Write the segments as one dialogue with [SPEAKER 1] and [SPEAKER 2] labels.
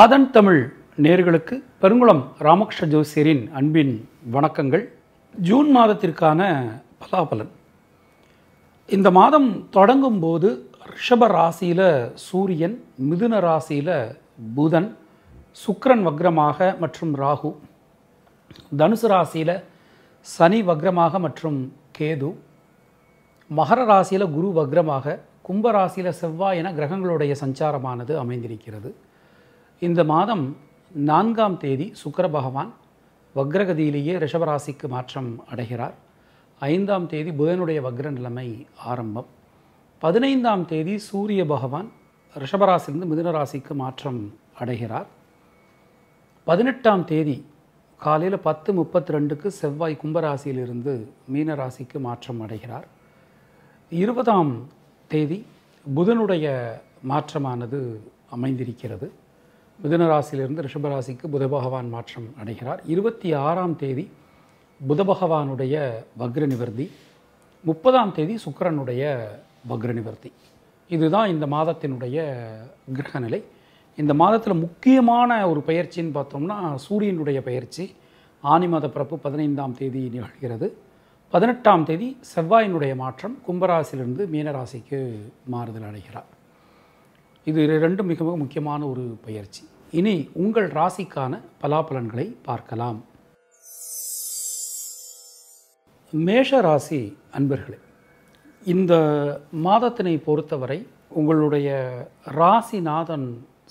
[SPEAKER 1] ஆதன் தமிழ் நேர்களுக்கு பெருங்குளம் ராமகிருஷ்ண ஜோசியரின் அன்பின் வணக்கங்கள் ஜூன் மாதத்திற்கான பலாபலன் இந்த மாதம் தொடங்கும் போது ரிஷப ராசியில் சூரியன் மிதுன ராசியில் புதன் சுக்கரன் வக்ரமாக மற்றும் ராகு தனுசு ராசியில் சனி வக்ரமாக மற்றும் கேது மகர ராசியில் குரு வக்ரமாக கும்ப ராசியில் செவ்வாய் என கிரகங்களுடைய சஞ்சாரமானது அமைந்திருக்கிறது இந்த மாதம் நான்காம் தேதி சுக்கர பகவான் வக்ரகதியிலேயே ரிஷபராசிக்கு மாற்றம் அடைகிறார் ஐந்தாம் தேதி புதனுடைய வக்ர நிலைமை ஆரம்பம் பதினைந்தாம் தேதி சூரிய பகவான் ரிஷபராசிலிருந்து மிதுனராசிக்கு மாற்றம் அடைகிறார் பதினெட்டாம் தேதி காலையில் பத்து முப்பத்தி ரெண்டுக்கு செவ்வாய் கும்பராசியிலிருந்து மீனராசிக்கு மாற்றம் அடைகிறார் இருபதாம் தேதி புதனுடைய மாற்றமானது அமைந்திருக்கிறது மிதுனராசியிலிருந்து ரிஷபராசிக்கு புத பகவான் மாற்றம் அடைகிறார் இருபத்தி ஆறாம் தேதி புத பகவானுடைய வக்ர நிவர்த்தி முப்பதாம் தேதி சுக்கரனுடைய வக்ர நிவர்த்தி இதுதான் இந்த மாதத்தினுடைய கிரகநிலை இந்த மாதத்தில் முக்கியமான ஒரு பயிற்சின்னு பார்த்தோம்னா சூரியனுடைய பயிற்சி ஆனி மாத பிறப்பு பதினைந்தாம் தேதி நிகழ்கிறது பதினெட்டாம் தேதி செவ்வாயினுடைய மாற்றம் கும்பராசிலிருந்து மீனராசிக்கு மாறுதல் அடைகிறார் இது ரெண்டும் மிக மிக முக்கியமான ஒரு பயிற்சி இனி உங்கள் ராசிக்கான பலாபலன்களை பார்க்கலாம் மேஷ ராசி அன்பர்களே இந்த மாதத்தினை பொறுத்தவரை உங்களுடைய ராசிநாதன்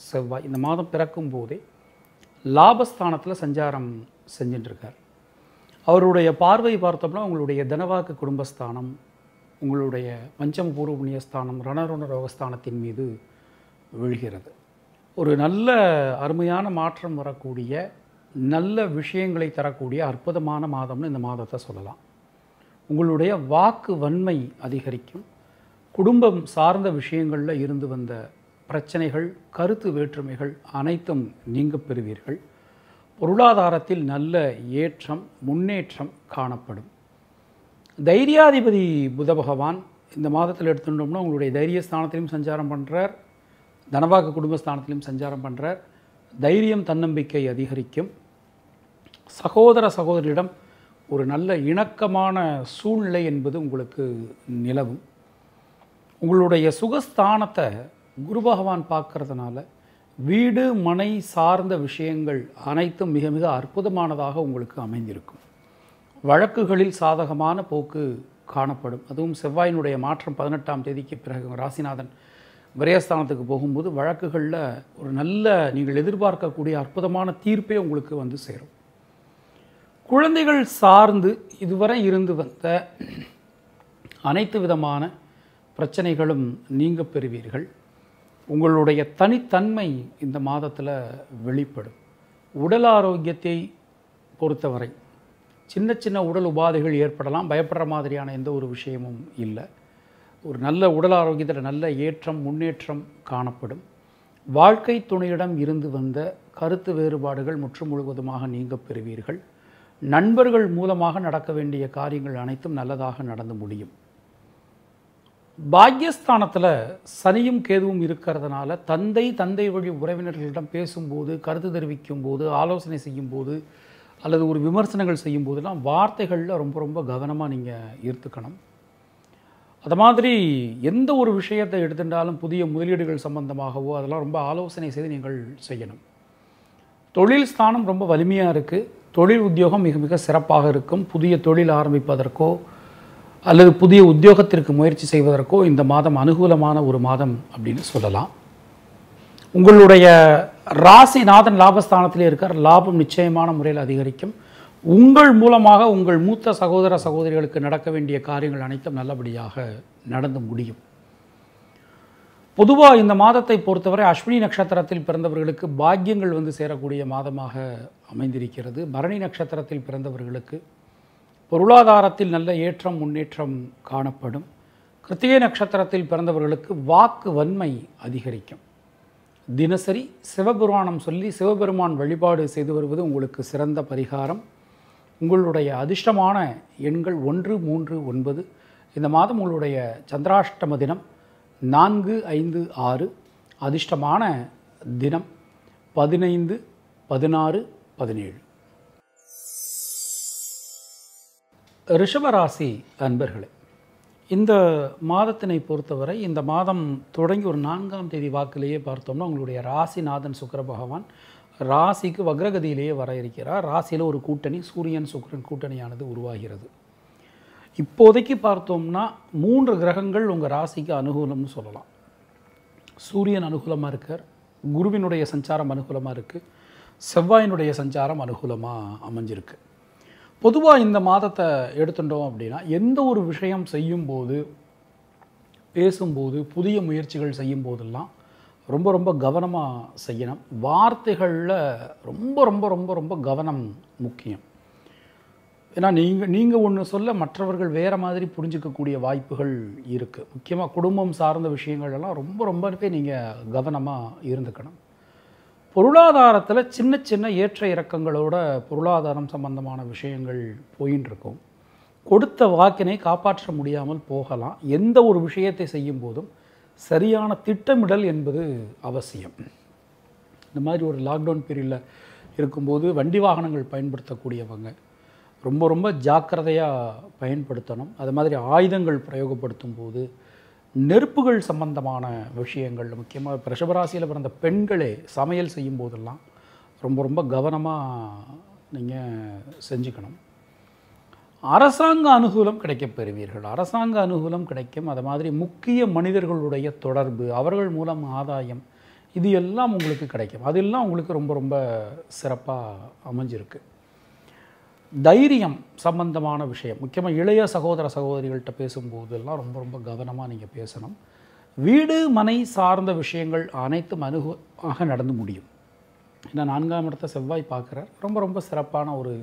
[SPEAKER 1] செவ்வாய் இந்த மாதம் பிறக்கும் போதே லாபஸ்தானத்தில் சஞ்சாரம் செஞ்சுட்டுருக்கார் அவருடைய பார்வை பார்த்தோம்னா உங்களுடைய தனவாக்கு குடும்பஸ்தானம் உங்களுடைய பஞ்சம் பூர்வ புண்ணியஸ்தானம் ரணருண ரோகஸ்தானத்தின் மீது விழுகிறது ஒரு நல்ல அருமையான மாற்றம் வரக்கூடிய நல்ல விஷயங்களை தரக்கூடிய அற்புதமான மாதம்னு இந்த மாதத்தை சொல்லலாம் உங்களுடைய வாக்கு வன்மை அதிகரிக்கும் குடும்பம் சார்ந்த விஷயங்களில் இருந்து வந்த பிரச்சனைகள் கருத்து வேற்றுமைகள் அனைத்தும் நீங்க பெறுவீர்கள் பொருளாதாரத்தில் நல்ல ஏற்றம் முன்னேற்றம் காணப்படும் தைரியாதிபதி புத பகவான் இந்த மாதத்தில் எடுத்துட்டோம்னா உங்களுடைய தைரிய ஸ்தானத்திலையும் சஞ்சாரம் பண்ணுறார் தனபாக குடும்பஸ்தானத்திலையும் சஞ்சாரம் பண்ணுறார் தைரியம் தன்னம்பிக்கை அதிகரிக்கும் சகோதர சகோதரிடம் ஒரு நல்ல இணக்கமான சூழ்நிலை என்பது உங்களுக்கு நிலவும் உங்களுடைய சுகஸ்தானத்தை குரு பகவான் பார்க்கறதுனால வீடு மனை சார்ந்த விஷயங்கள் அனைத்தும் மிக மிக அற்புதமானதாக உங்களுக்கு அமைந்திருக்கும் வழக்குகளில் சாதகமான போக்கு காணப்படும் அதுவும் செவ்வாயினுடைய மாற்றம் பதினெட்டாம் தேதிக்கு பிறகு ராசிநாதன் விரயஸ்தானத்துக்கு போகும்போது வழக்குகளில் ஒரு நல்ல நீங்கள் எதிர்பார்க்கக்கூடிய அற்புதமான தீர்ப்பே உங்களுக்கு வந்து சேரும் குழந்தைகள் சார்ந்து இதுவரை இருந்து வந்த அனைத்து விதமான பிரச்சனைகளும் நீங்க பெறுவீர்கள் உங்களுடைய தனித்தன்மை இந்த மாதத்தில் வெளிப்படும் உடல் ஆரோக்கியத்தை பொறுத்தவரை சின்ன சின்ன உடல் உபாதைகள் ஏற்படலாம் பயப்படுற மாதிரியான எந்த ஒரு விஷயமும் இல்லை ஒரு நல்ல உடல் ஆரோக்கியத்தில் நல்ல ஏற்றம் முன்னேற்றம் காணப்படும் வாழ்க்கை துணையிடம் இருந்து வந்த கருத்து வேறுபாடுகள் முற்று முழுவதுமாக நீங்க பெறுவீர்கள் நண்பர்கள் மூலமாக நடக்க வேண்டிய காரியங்கள் அனைத்தும் நல்லதாக நடந்து முடியும் பாக்யஸ்தானத்தில் சனியும் கேதுவும் இருக்கிறதுனால தந்தை தந்தை வழி உறவினர்களிடம் பேசும்போது கருத்து தெரிவிக்கும் போது ஆலோசனை செய்யும் போது அல்லது ஒரு விமர்சனங்கள் செய்யும்போதெல்லாம் வார்த்தைகளில் ரொம்ப ரொம்ப கவனமாக நீங்கள் இருத்துக்கணும் அது மாதிரி எந்த ஒரு விஷயத்தை எடுத்துட்டாலும் புதிய முதலீடுகள் சம்பந்தமாகவோ அதெல்லாம் ரொம்ப ஆலோசனை செய்து நீங்கள் செய்யணும் தொழில் ஸ்தானம் ரொம்ப வலிமையாக இருக்குது தொழில் உத்தியோகம் மிக மிக சிறப்பாக இருக்கும் புதிய தொழில் ஆரம்பிப்பதற்கோ அல்லது புதிய உத்தியோகத்திற்கு முயற்சி செய்வதற்கோ இந்த மாதம் அனுகூலமான ஒரு மாதம் அப்படின்னு சொல்லலாம் உங்களுடைய ராசிநாதன் லாபஸ்தானத்தில் இருக்கார் லாபம் நிச்சயமான முறையில் அதிகரிக்கும் உங்கள் மூலமாக உங்கள் மூத்த சகோதர சகோதரிகளுக்கு நடக்க வேண்டிய காரியங்கள் அனைத்தும் நல்லபடியாக நடந்து முடியும் பொதுவாக இந்த மாதத்தை பொறுத்தவரை அஸ்வினி நட்சத்திரத்தில் பிறந்தவர்களுக்கு பாக்கியங்கள் வந்து சேரக்கூடிய மாதமாக அமைந்திருக்கிறது பரணி நட்சத்திரத்தில் பிறந்தவர்களுக்கு பொருளாதாரத்தில் நல்ல ஏற்றம் முன்னேற்றம் காணப்படும் கிருத்திகை நட்சத்திரத்தில் பிறந்தவர்களுக்கு வாக்கு வன்மை அதிகரிக்கும் தினசரி சிவபுராணம் சொல்லி சிவபெருமான் வழிபாடு செய்து வருவது உங்களுக்கு சிறந்த பரிகாரம் உங்களுடைய அதிர்ஷ்டமான எண்கள் ஒன்று மூன்று ஒன்பது இந்த மாதம் உங்களுடைய சந்திராஷ்டம தினம் நான்கு ஐந்து ஆறு அதிர்ஷ்டமான தினம் பதினைந்து பதினாறு பதினேழு ரிஷபராசி அன்பர்களே இந்த மாதத்தினை பொறுத்தவரை இந்த மாதம் தொடங்கி ஒரு நான்காம் தேதி வாக்கிலேயே பார்த்தோம்னா உங்களுடைய ராசிநாதன் சுக்கர பகவான் ராசிக்கு வக்ரகதியிலேயே வர இருக்கிறார் ராசியில் ஒரு கூட்டணி சூரியன் சுக்கரன் கூட்டணியானது உருவாகிறது இப்போதைக்கு பார்த்தோம்னா மூன்று கிரகங்கள் உங்கள் ராசிக்கு அனுகூலம்னு சொல்லலாம் சூரியன் அனுகூலமாக இருக்கார் குருவினுடைய சஞ்சாரம் அனுகூலமாக இருக்குது செவ்வாயினுடைய சஞ்சாரம் அனுகூலமாக அமைஞ்சிருக்கு பொதுவாக இந்த மாதத்தை எடுத்துட்டோம் அப்படின்னா எந்த ஒரு விஷயம் செய்யும்போது பேசும்போது புதிய முயற்சிகள் செய்யும் போதெல்லாம் ரொம்ப ரொம்ப கவனமாக செய்யணும் வார்த்தைகளில் ரொம்ப ரொம்ப ரொம்ப ரொம்ப கவனம் முக்கியம் ஏன்னா நீங்கள் நீங்கள் ஒன்று சொல்ல மற்றவர்கள் வேறு மாதிரி புரிஞ்சிக்கக்கூடிய வாய்ப்புகள் இருக்குது முக்கியமாக குடும்பம் சார்ந்த விஷயங்கள்லாம் ரொம்ப ரொம்ப நீங்கள் கவனமாக இருந்துக்கணும் பொருளாதாரத்தில் சின்ன சின்ன ஏற்ற இறக்கங்களோட பொருளாதாரம் சம்பந்தமான விஷயங்கள் போயின்னு இருக்கும் கொடுத்த வாக்கினை காப்பாற்ற முடியாமல் போகலாம் எந்த ஒரு விஷயத்தை செய்யும் போதும் சரியான திட்டமிடல் என்பது அவசியம் இந்த மாதிரி ஒரு லாக்டவுன் பீரியடில் இருக்கும்போது வண்டி வாகனங்கள் பயன்படுத்தக்கூடியவங்க ரொம்ப ரொம்ப ஜாக்கிரதையாக பயன்படுத்தணும் அது மாதிரி ஆயுதங்கள் பிரயோகப்படுத்தும் போது நெருப்புகள் சம்பந்தமான விஷயங்கள் முக்கியமாக பிரஷபராசியில் பிறந்த பெண்களே சமையல் செய்யும் போதெல்லாம் ரொம்ப ரொம்ப கவனமாக நீங்கள் செஞ்சுக்கணும் அரசாங்க அனுகூலம் கிடைக்கப் பெறுவீர்கள் அரசாங்க அனுகூலம் கிடைக்கும் அது மாதிரி முக்கிய மனிதர்களுடைய தொடர்பு அவர்கள் மூலம் ஆதாயம் இது எல்லாம் உங்களுக்கு கிடைக்கும் அதெல்லாம் உங்களுக்கு ரொம்ப ரொம்ப சிறப்பாக அமைஞ்சிருக்கு தைரியம் சம்பந்தமான விஷயம் முக்கியமாக இளைய சகோதர சகோதரிகள்கிட்ட பேசும்போதெல்லாம் ரொம்ப ரொம்ப கவனமாக நீங்கள் பேசணும் வீடு மனை சார்ந்த விஷயங்கள் அனைத்தும் அனுகூலமாக நடந்து முடியும் ஏன்னா நான்காம் இடத்த செவ்வாய் பார்க்குறார் ரொம்ப ரொம்ப சிறப்பான ஒரு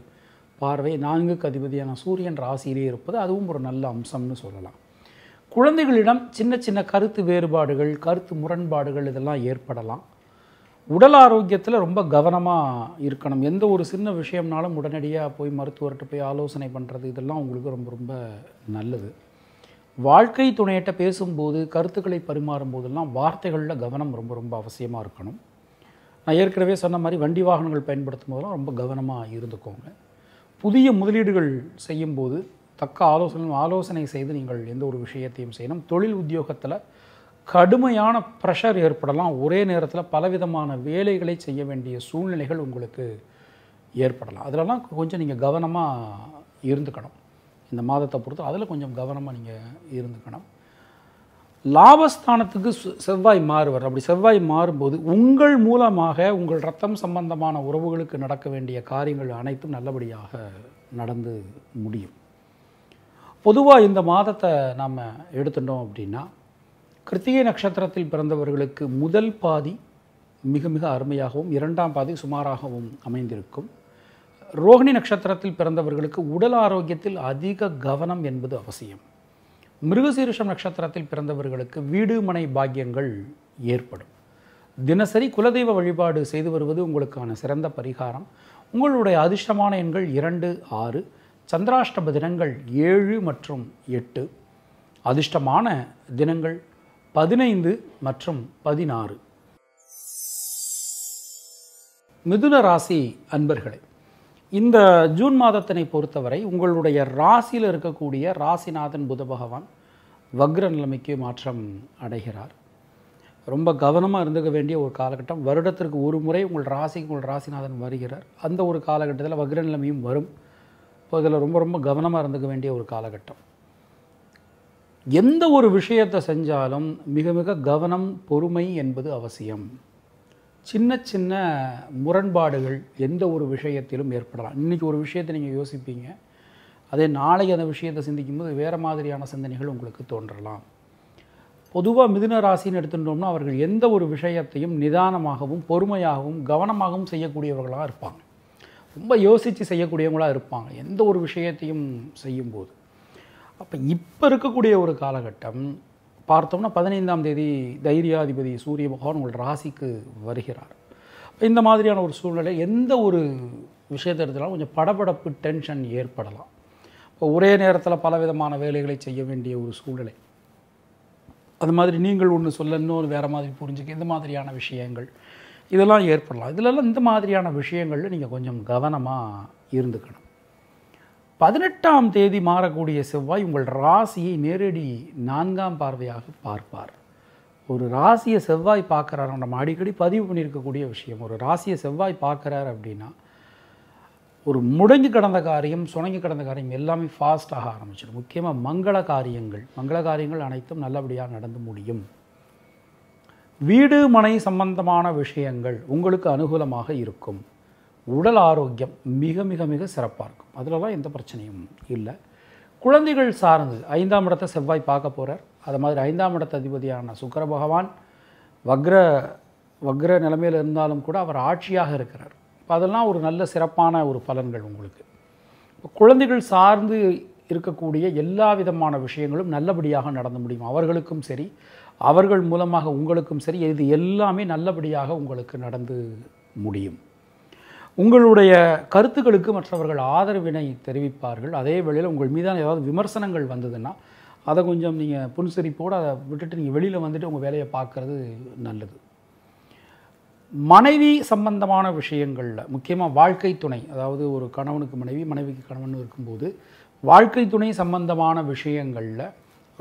[SPEAKER 1] பார்வை நான்கு அதிபதியான சூரியன் ராசியிலே இருப்பது அதுவும் ஒரு நல்ல அம்சம்னு சொல்லலாம் குழந்தைகளிடம் சின்ன சின்ன கருத்து வேறுபாடுகள் கருத்து முரண்பாடுகள் இதெல்லாம் ஏற்படலாம் உடல் ஆரோக்கியத்தில் ரொம்ப கவனமாக இருக்கணும் எந்த ஒரு சின்ன விஷயம்னாலும் உடனடியாக போய் மருத்துவர்கிட்ட போய் ஆலோசனை பண்ணுறது இதெல்லாம் உங்களுக்கு ரொம்ப ரொம்ப நல்லது வாழ்க்கை துணையிட்ட பேசும்போது கருத்துக்களை பரிமாறும் போதெல்லாம் வார்த்தைகளில் கவனம் ரொம்ப ரொம்ப அவசியமாக இருக்கணும் நான் ஏற்கனவே சொன்ன மாதிரி வண்டி வாகனங்கள் பயன்படுத்தும் போதெல்லாம் ரொம்ப கவனமாக இருந்துக்கோங்க புதிய முதலீடுகள் செய்யும்போது தக்க ஆலோசனை ஆலோசனை செய்து நீங்கள் எந்த ஒரு விஷயத்தையும் செய்யணும் தொழில் உத்தியோகத்தில் கடுமையான ப்ரெஷர் ஏற்படலாம் ஒரே நேரத்தில் பலவிதமான வேலைகளை செய்ய வேண்டிய சூழ்நிலைகள் உங்களுக்கு ஏற்படலாம் அதிலலாம் கொஞ்சம் நீங்கள் கவனமாக இருந்துக்கணும் இந்த மாதத்தை பொறுத்து அதில் கொஞ்சம் கவனமாக நீங்கள் இருந்துக்கணும் லாபஸ்தானத்துக்கு செவ்வாய் மாறுவர் அப்படி செவ்வாய் மாறும்போது உங்கள் மூலமாக உங்கள் ரத்தம் சம்பந்தமான உறவுகளுக்கு நடக்க வேண்டிய காரியங்கள் அனைத்தும் நல்லபடியாக நடந்து முடியும் பொதுவாக இந்த மாதத்தை நாம் எடுத்துட்டோம் அப்படின்னா கிருத்திகை நட்சத்திரத்தில் பிறந்தவர்களுக்கு முதல் பாதி மிக மிக அருமையாகவும் இரண்டாம் பாதி சுமாராகவும் அமைந்திருக்கும் ரோகிணி நட்சத்திரத்தில் பிறந்தவர்களுக்கு உடல் ஆரோக்கியத்தில் அதிக கவனம் என்பது அவசியம் மிருகசீரிஷம் நட்சத்திரத்தில் பிறந்தவர்களுக்கு வீடு மனை பாக்கியங்கள் ஏற்படும் தினசரி குலதெய்வ வழிபாடு செய்து வருவது உங்களுக்கான சிறந்த பரிகாரம் உங்களுடைய அதிர்ஷ்டமான எண்கள் இரண்டு ஆறு சந்திராஷ்டம தினங்கள் ஏழு மற்றும் எட்டு அதிர்ஷ்டமான தினங்கள் பதினைந்து மற்றும் பதினாறு மிதுன ராசி அன்பர்களே இந்த ஜூன் மாதத்தினை பொறுத்தவரை உங்களுடைய ராசியில் இருக்கக்கூடிய ராசிநாதன் புத பகவான் வக்ர நிலைமைக்கு மாற்றம் அடைகிறார் ரொம்ப கவனமாக இருந்துக்க வேண்டிய ஒரு காலகட்டம் வருடத்திற்கு ஒரு முறை உங்கள் ராசிக்கு உங்கள் ராசிநாதன் வருகிறார் அந்த ஒரு காலகட்டத்தில் வக்ர நிலைமையும் வரும் இப்போ இதில் ரொம்ப ரொம்ப கவனமாக இருந்துக்க வேண்டிய ஒரு காலகட்டம் எந்த ஒரு விஷயத்தை செஞ்சாலும் மிக மிக கவனம் பொறுமை என்பது அவசியம் சின்ன சின்ன முரண்பாடுகள் எந்த ஒரு விஷயத்திலும் ஏற்படலாம் இன்றைக்கி ஒரு விஷயத்தை நீங்கள் யோசிப்பீங்க அதே நாளைக்கு அந்த விஷயத்தை சிந்திக்கும்போது வேறு மாதிரியான சிந்தனைகள் உங்களுக்கு தோன்றலாம் பொதுவாக மிதுன ராசின்னு எடுத்துட்டோம்னா அவர்கள் எந்த ஒரு விஷயத்தையும் நிதானமாகவும் பொறுமையாகவும் கவனமாகவும் செய்யக்கூடியவர்களாக இருப்பாங்க ரொம்ப யோசித்து செய்யக்கூடியவங்களாக இருப்பாங்க எந்த ஒரு விஷயத்தையும் செய்யும்போது அப்போ இப்போ இருக்கக்கூடிய ஒரு காலகட்டம் பார்த்தோம்னா பதினைந்தாம் தேதி தைரியாதிபதி சூரிய பகவான் உங்கள் ராசிக்கு வருகிறார் இந்த மாதிரியான ஒரு சூழ்நிலை எந்த ஒரு விஷயத்தை எடுத்தாலும் கொஞ்சம் படபடப்பு டென்ஷன் ஏற்படலாம் இப்போ ஒரே நேரத்தில் பலவிதமான வேலைகளை செய்ய வேண்டிய ஒரு சூழ்நிலை அது மாதிரி நீங்கள் ஒன்று சொல்ல இன்னொரு வேறு மாதிரி புரிஞ்சுக்க இந்த மாதிரியான விஷயங்கள் இதெல்லாம் ஏற்படலாம் இதிலெல்லாம் இந்த மாதிரியான விஷயங்களில் நீங்கள் கொஞ்சம் கவனமாக இருந்துக்கணும் பதினெட்டாம் தேதி மாறக்கூடிய செவ்வாய் உங்கள் ராசியை நேரடி நான்காம் பார்வையாக பார்ப்பார் ஒரு ராசியை செவ்வாய் பார்க்குறாரு நம்ம அடிக்கடி பதிவு பண்ணியிருக்கக்கூடிய விஷயம் ஒரு ராசியை செவ்வாய் பார்க்குறாரு அப்படின்னா ஒரு முடங்கி கடந்த காரியம் சுணங்கி கடந்த காரியம் எல்லாமே ஃபாஸ்ட்டாக ஆரம்பிச்சிடும் முக்கியமாக மங்கள காரியங்கள் மங்கள காரியங்கள் அனைத்தும் நல்லபடியாக நடந்து முடியும் வீடு மனை சம்பந்தமான விஷயங்கள் உங்களுக்கு அனுகூலமாக இருக்கும் உடல் ஆரோக்கியம் மிக மிக மிக சிறப்பாக இருக்கும் அதிலலாம் எந்த பிரச்சனையும் இல்லை குழந்தைகள் சார்ந்து ஐந்தாம் இடத்தை செவ்வாய் பார்க்க போகிறார் அது மாதிரி ஐந்தாம் இடத்த அதிபதியான சுக்கர பகவான் வக்ர வக்ர நிலைமையில் இருந்தாலும் கூட அவர் ஆட்சியாக இருக்கிறார் அதெல்லாம் ஒரு நல்ல சிறப்பான ஒரு பலன்கள் உங்களுக்கு குழந்தைகள் சார்ந்து இருக்கக்கூடிய எல்லா விதமான விஷயங்களும் நல்லபடியாக நடந்து முடியும் அவர்களுக்கும் சரி அவர்கள் மூலமாக உங்களுக்கும் சரி இது எல்லாமே நல்லபடியாக உங்களுக்கு நடந்து முடியும் உங்களுடைய கருத்துக்களுக்கு மற்றவர்கள் ஆதரவினை தெரிவிப்பார்கள் அதே வேளையில் உங்கள் மீதான ஏதாவது விமர்சனங்கள் வந்ததுன்னா அதை கொஞ்சம் நீங்கள் புன்சரிப்போடு அதை விட்டுட்டு நீங்கள் வெளியில் வந்துட்டு உங்கள் வேலையை பார்க்குறது நல்லது மனைவி சம்பந்தமான விஷயங்களில் முக்கியமாக வாழ்க்கை துணை அதாவது ஒரு கணவனுக்கு மனைவி மனைவிக்கு கணவன் இருக்கும்போது வாழ்க்கை துணை சம்பந்தமான விஷயங்களில்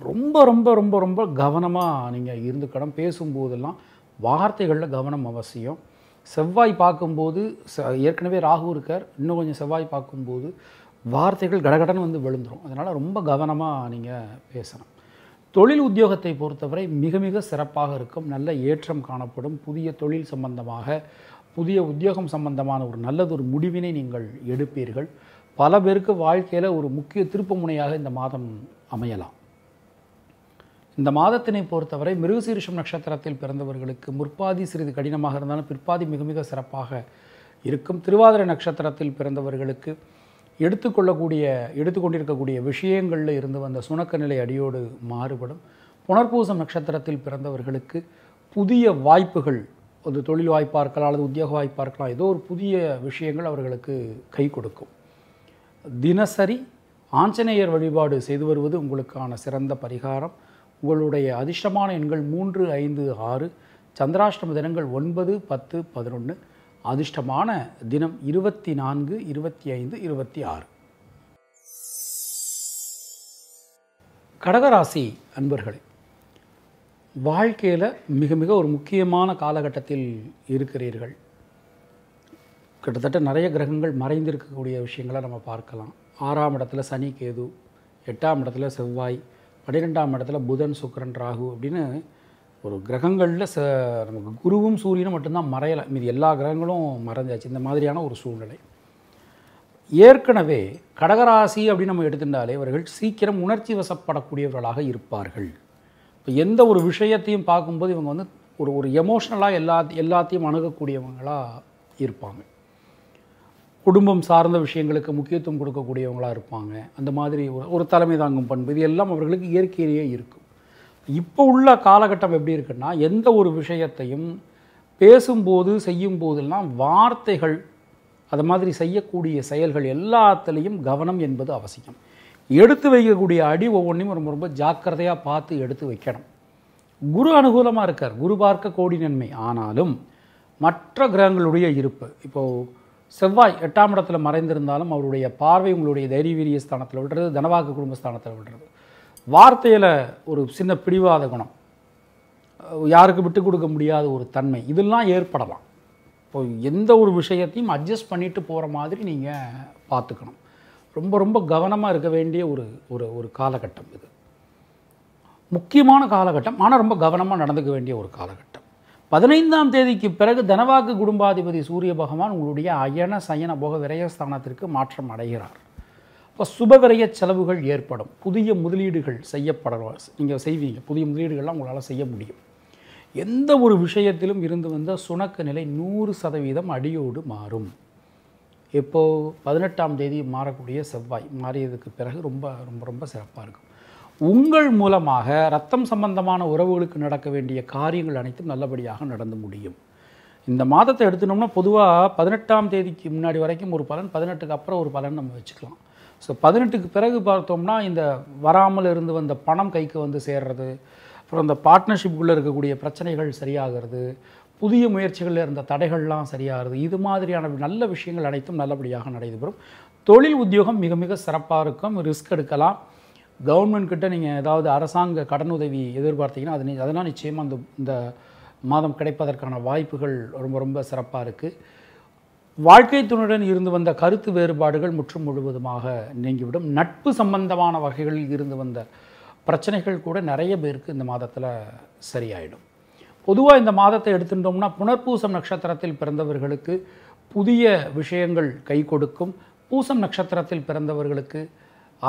[SPEAKER 1] ரொம்ப ரொம்ப ரொம்ப ரொம்ப கவனமாக நீங்கள் இருந்துக்கணும் பேசும்போதெல்லாம் வார்த்தைகளில் கவனம் அவசியம் செவ்வாய் பார்க்கும்போது ஏற்கனவே ராகு இருக்கார் இன்னும் கொஞ்சம் செவ்வாய் பார்க்கும்போது வார்த்தைகள் கடகடன் வந்து விழுந்துடும் அதனால் ரொம்ப கவனமாக நீங்கள் பேசணும் தொழில் உத்தியோகத்தை பொறுத்தவரை மிக மிக சிறப்பாக இருக்கும் நல்ல ஏற்றம் காணப்படும் புதிய தொழில் சம்பந்தமாக புதிய உத்தியோகம் சம்பந்தமான ஒரு நல்லது ஒரு முடிவினை நீங்கள் எடுப்பீர்கள் பல பேருக்கு வாழ்க்கையில் ஒரு முக்கிய திருப்பு முனையாக இந்த மாதம் அமையலாம் இந்த மாதத்தினை பொறுத்தவரை மிருகசீரிஷம் நட்சத்திரத்தில் பிறந்தவர்களுக்கு முற்பாதி சிறிது கடினமாக இருந்தாலும் பிற்பாதி மிக மிக சிறப்பாக இருக்கும் திருவாதிரை நட்சத்திரத்தில் பிறந்தவர்களுக்கு எடுத்துக்கொள்ளக்கூடிய எடுத்துக்கொண்டிருக்கக்கூடிய விஷயங்களில் இருந்து வந்த சுணக்க நிலை அடியோடு மாறுபடும் புனர்பூசம் நட்சத்திரத்தில் பிறந்தவர்களுக்கு புதிய வாய்ப்புகள் ஒரு தொழில் வாய்ப்பாக இருக்கலாம் அல்லது உத்தியோக வாய்ப்பாக இருக்கலாம் ஏதோ ஒரு புதிய விஷயங்கள் அவர்களுக்கு கை கொடுக்கும் தினசரி ஆஞ்சநேயர் வழிபாடு செய்து வருவது உங்களுக்கான சிறந்த பரிகாரம் உங்களுடைய அதிர்ஷ்டமான எண்கள் மூன்று ஐந்து ஆறு சந்திராஷ்டம தினங்கள் ஒன்பது பத்து பதினொன்று அதிர்ஷ்டமான தினம் இருபத்தி நான்கு இருபத்தி ஐந்து இருபத்தி ஆறு கடகராசி அன்பர்களே வாழ்க்கையில் மிக மிக ஒரு முக்கியமான காலகட்டத்தில் இருக்கிறீர்கள் கிட்டத்தட்ட நிறைய கிரகங்கள் மறைந்திருக்கக்கூடிய விஷயங்களை நம்ம பார்க்கலாம் ஆறாம் இடத்துல சனி கேது எட்டாம் இடத்துல செவ்வாய் பன்னிரெண்டாம் இடத்துல புதன் சுக்கரன் ராகு அப்படின்னு ஒரு கிரகங்களில் ச நமக்கு குருவும் சூரியனும் மட்டும்தான் மறையலை மீது எல்லா கிரகங்களும் மறைஞ்சாச்சு இந்த மாதிரியான ஒரு சூழ்நிலை ஏற்கனவே கடகராசி அப்படின்னு நம்ம எடுத்துட்டாலே இவர்கள் சீக்கிரம் உணர்ச்சி வசப்படக்கூடியவர்களாக இருப்பார்கள் இப்போ எந்த ஒரு விஷயத்தையும் பார்க்கும்போது இவங்க வந்து ஒரு ஒரு எமோஷ்னலாக எல்லா எல்லாத்தையும் அணுகக்கூடியவங்களாக இருப்பாங்க குடும்பம் சார்ந்த விஷயங்களுக்கு முக்கியத்துவம் கொடுக்கக்கூடியவங்களாக இருப்பாங்க அந்த மாதிரி ஒரு ஒரு தலைமை தாங்கும் பண்பு இது எல்லாம் அவர்களுக்கு இயற்கையிலேயே இருக்கும் இப்போ உள்ள காலகட்டம் எப்படி இருக்குன்னா எந்த ஒரு விஷயத்தையும் பேசும்போது செய்யும் போதெல்லாம் வார்த்தைகள் அது மாதிரி செய்யக்கூடிய செயல்கள் எல்லாத்துலேயும் கவனம் என்பது அவசியம் எடுத்து வைக்கக்கூடிய அடி ஒவ்வொன்றையும் ரொம்ப ரொம்ப ஜாக்கிரதையாக பார்த்து எடுத்து வைக்கணும் குரு அனுகூலமாக இருக்கார் குரு பார்க்க கோடி நன்மை ஆனாலும் மற்ற கிரகங்களுடைய இருப்பு இப்போது செவ்வாய் எட்டாம் இடத்துல மறைந்திருந்தாலும் அவருடைய பார்வை உங்களுடைய தைரிய வீரிய ஸ்தானத்தில் விடுறது தனவாக்கு குடும்ப ஸ்தானத்தில் விடுறது வார்த்தையில் ஒரு சின்ன பிடிவாத குணம் யாருக்கு விட்டு கொடுக்க முடியாத ஒரு தன்மை இதெல்லாம் ஏற்படலாம் இப்போ எந்த ஒரு விஷயத்தையும் அட்ஜஸ்ட் பண்ணிட்டு போகிற மாதிரி நீங்கள் பார்த்துக்கணும் ரொம்ப ரொம்ப கவனமாக இருக்க வேண்டிய ஒரு ஒரு ஒரு காலகட்டம் இது முக்கியமான காலகட்டம் ஆனால் ரொம்ப கவனமாக நடந்துக்க வேண்டிய ஒரு காலகட்டம் பதினைந்தாம் தேதிக்கு பிறகு தனவாக்கு குடும்பாதிபதி சூரிய பகவான் உங்களுடைய அயன சயன போக விரயஸ்தானத்திற்கு மாற்றம் அடைகிறார் இப்போ விரய செலவுகள் ஏற்படும் புதிய முதலீடுகள் செய்யப்பட நீங்கள் செய்வீங்க புதிய முதலீடுகள்லாம் உங்களால் செய்ய முடியும் எந்த ஒரு விஷயத்திலும் இருந்து வந்த சுணக்க நிலை நூறு சதவீதம் அடியோடு மாறும் இப்போது பதினெட்டாம் தேதி மாறக்கூடிய செவ்வாய் மாறியதுக்கு பிறகு ரொம்ப ரொம்ப ரொம்ப சிறப்பாக இருக்கும் உங்கள் மூலமாக ரத்தம் சம்பந்தமான உறவுகளுக்கு நடக்க வேண்டிய காரியங்கள் அனைத்தும் நல்லபடியாக நடந்து முடியும் இந்த மாதத்தை எடுத்துனோம்னா பொதுவாக பதினெட்டாம் தேதிக்கு முன்னாடி வரைக்கும் ஒரு பலன் பதினெட்டுக்கு அப்புறம் ஒரு பலன் நம்ம வச்சுக்கலாம் ஸோ பதினெட்டுக்கு பிறகு பார்த்தோம்னா இந்த வராமல் இருந்து வந்த பணம் கைக்கு வந்து சேர்றது அப்புறம் இந்த பார்ட்னர்ஷிப்புக்குள்ளே இருக்கக்கூடிய பிரச்சனைகள் சரியாகிறது புதிய முயற்சிகளில் இருந்த தடைகள்லாம் சரியாகிறது இது மாதிரியான நல்ல விஷயங்கள் அனைத்தும் நல்லபடியாக நடைபெறும் தொழில் உத்தியோகம் மிக மிக சிறப்பாக இருக்கும் ரிஸ்க் எடுக்கலாம் கவர்மெண்ட் கிட்ட நீங்கள் ஏதாவது அரசாங்க கடனுதவி எதிர்பார்த்தீங்கன்னா அது அதெல்லாம் நிச்சயமாக அந்த இந்த மாதம் கிடைப்பதற்கான வாய்ப்புகள் ரொம்ப ரொம்ப சிறப்பாக இருக்குது வாழ்க்கை துணுடன் இருந்து வந்த கருத்து வேறுபாடுகள் முற்றும் முழுவதுமாக நீங்கிவிடும் நட்பு சம்பந்தமான வகைகளில் இருந்து வந்த பிரச்சனைகள் கூட நிறைய பேருக்கு இந்த மாதத்தில் சரியாயிடும் பொதுவாக இந்த மாதத்தை எடுத்துட்டோம்னா புனர்பூசம் நட்சத்திரத்தில் பிறந்தவர்களுக்கு புதிய விஷயங்கள் கை கொடுக்கும் பூசம் நட்சத்திரத்தில் பிறந்தவர்களுக்கு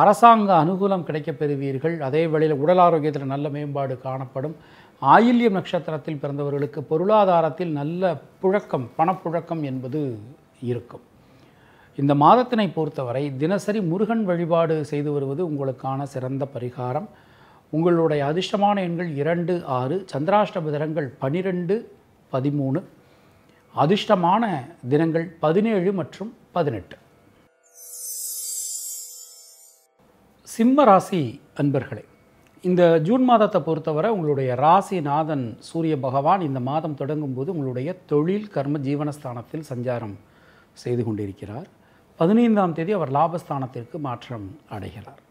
[SPEAKER 1] அரசாங்க அனுகூலம் கிடைக்கப் பெறுவீர்கள் அதே வேளையில் உடல் ஆரோக்கியத்தில் நல்ல மேம்பாடு காணப்படும் ஆயில்யம் நட்சத்திரத்தில் பிறந்தவர்களுக்கு பொருளாதாரத்தில் நல்ல புழக்கம் பணப்புழக்கம் என்பது இருக்கும் இந்த மாதத்தினை பொறுத்தவரை தினசரி முருகன் வழிபாடு செய்து வருவது உங்களுக்கான சிறந்த பரிகாரம் உங்களுடைய அதிர்ஷ்டமான எண்கள் இரண்டு ஆறு சந்திராஷ்டம தினங்கள் பனிரெண்டு பதிமூணு அதிர்ஷ்டமான தினங்கள் பதினேழு மற்றும் பதினெட்டு சிம்ம ராசி அன்பர்களே இந்த ஜூன் மாதத்தை பொறுத்தவரை உங்களுடைய ராசிநாதன் சூரிய பகவான் இந்த மாதம் தொடங்கும் போது உங்களுடைய தொழில் கர்ம ஜீவனஸ்தானத்தில் சஞ்சாரம் செய்து கொண்டிருக்கிறார் பதினைந்தாம் தேதி அவர் லாபஸ்தானத்திற்கு மாற்றம் அடைகிறார்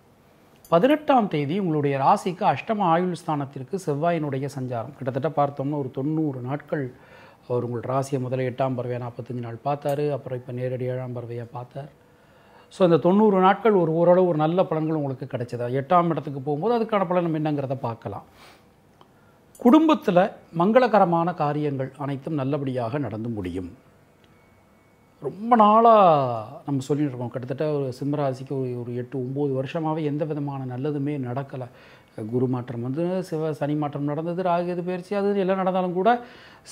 [SPEAKER 1] பதினெட்டாம் தேதி உங்களுடைய ராசிக்கு அஷ்டம ஆயுள் ஸ்தானத்திற்கு செவ்வாயினுடைய சஞ்சாரம் கிட்டத்தட்ட பார்த்தோம்னா ஒரு தொண்ணூறு நாட்கள் அவர் உங்கள் ராசியை முதல்ல எட்டாம் பறவையை நாற்பத்தஞ்சு நாள் பார்த்தாரு அப்புறம் இப்போ நேரடி ஏழாம் பறவையை பார்த்தார் ஸோ இந்த தொண்ணூறு நாட்கள் ஒரு ஓரளவு ஒரு நல்ல பலன்கள் உங்களுக்கு கிடைச்சது எட்டாம் இடத்துக்கு போகும்போது அதுக்கான பலன் என்னங்கிறத பார்க்கலாம் குடும்பத்தில் மங்களகரமான காரியங்கள் அனைத்தும் நல்லபடியாக நடந்து முடியும் ரொம்ப நாளாக நம்ம சொல்லிகிட்டு இருக்கோம் கிட்டத்தட்ட ஒரு சிம்மராசிக்கு ஒரு ஒரு எட்டு ஒம்பது வருஷமாகவே எந்த விதமான நல்லதுமே நடக்கலை குரு மாற்றம் வந்து சிவ சனி மாற்றம் நடந்தது ராகு எது பயிற்சி அது எல்லாம் நடந்தாலும் கூட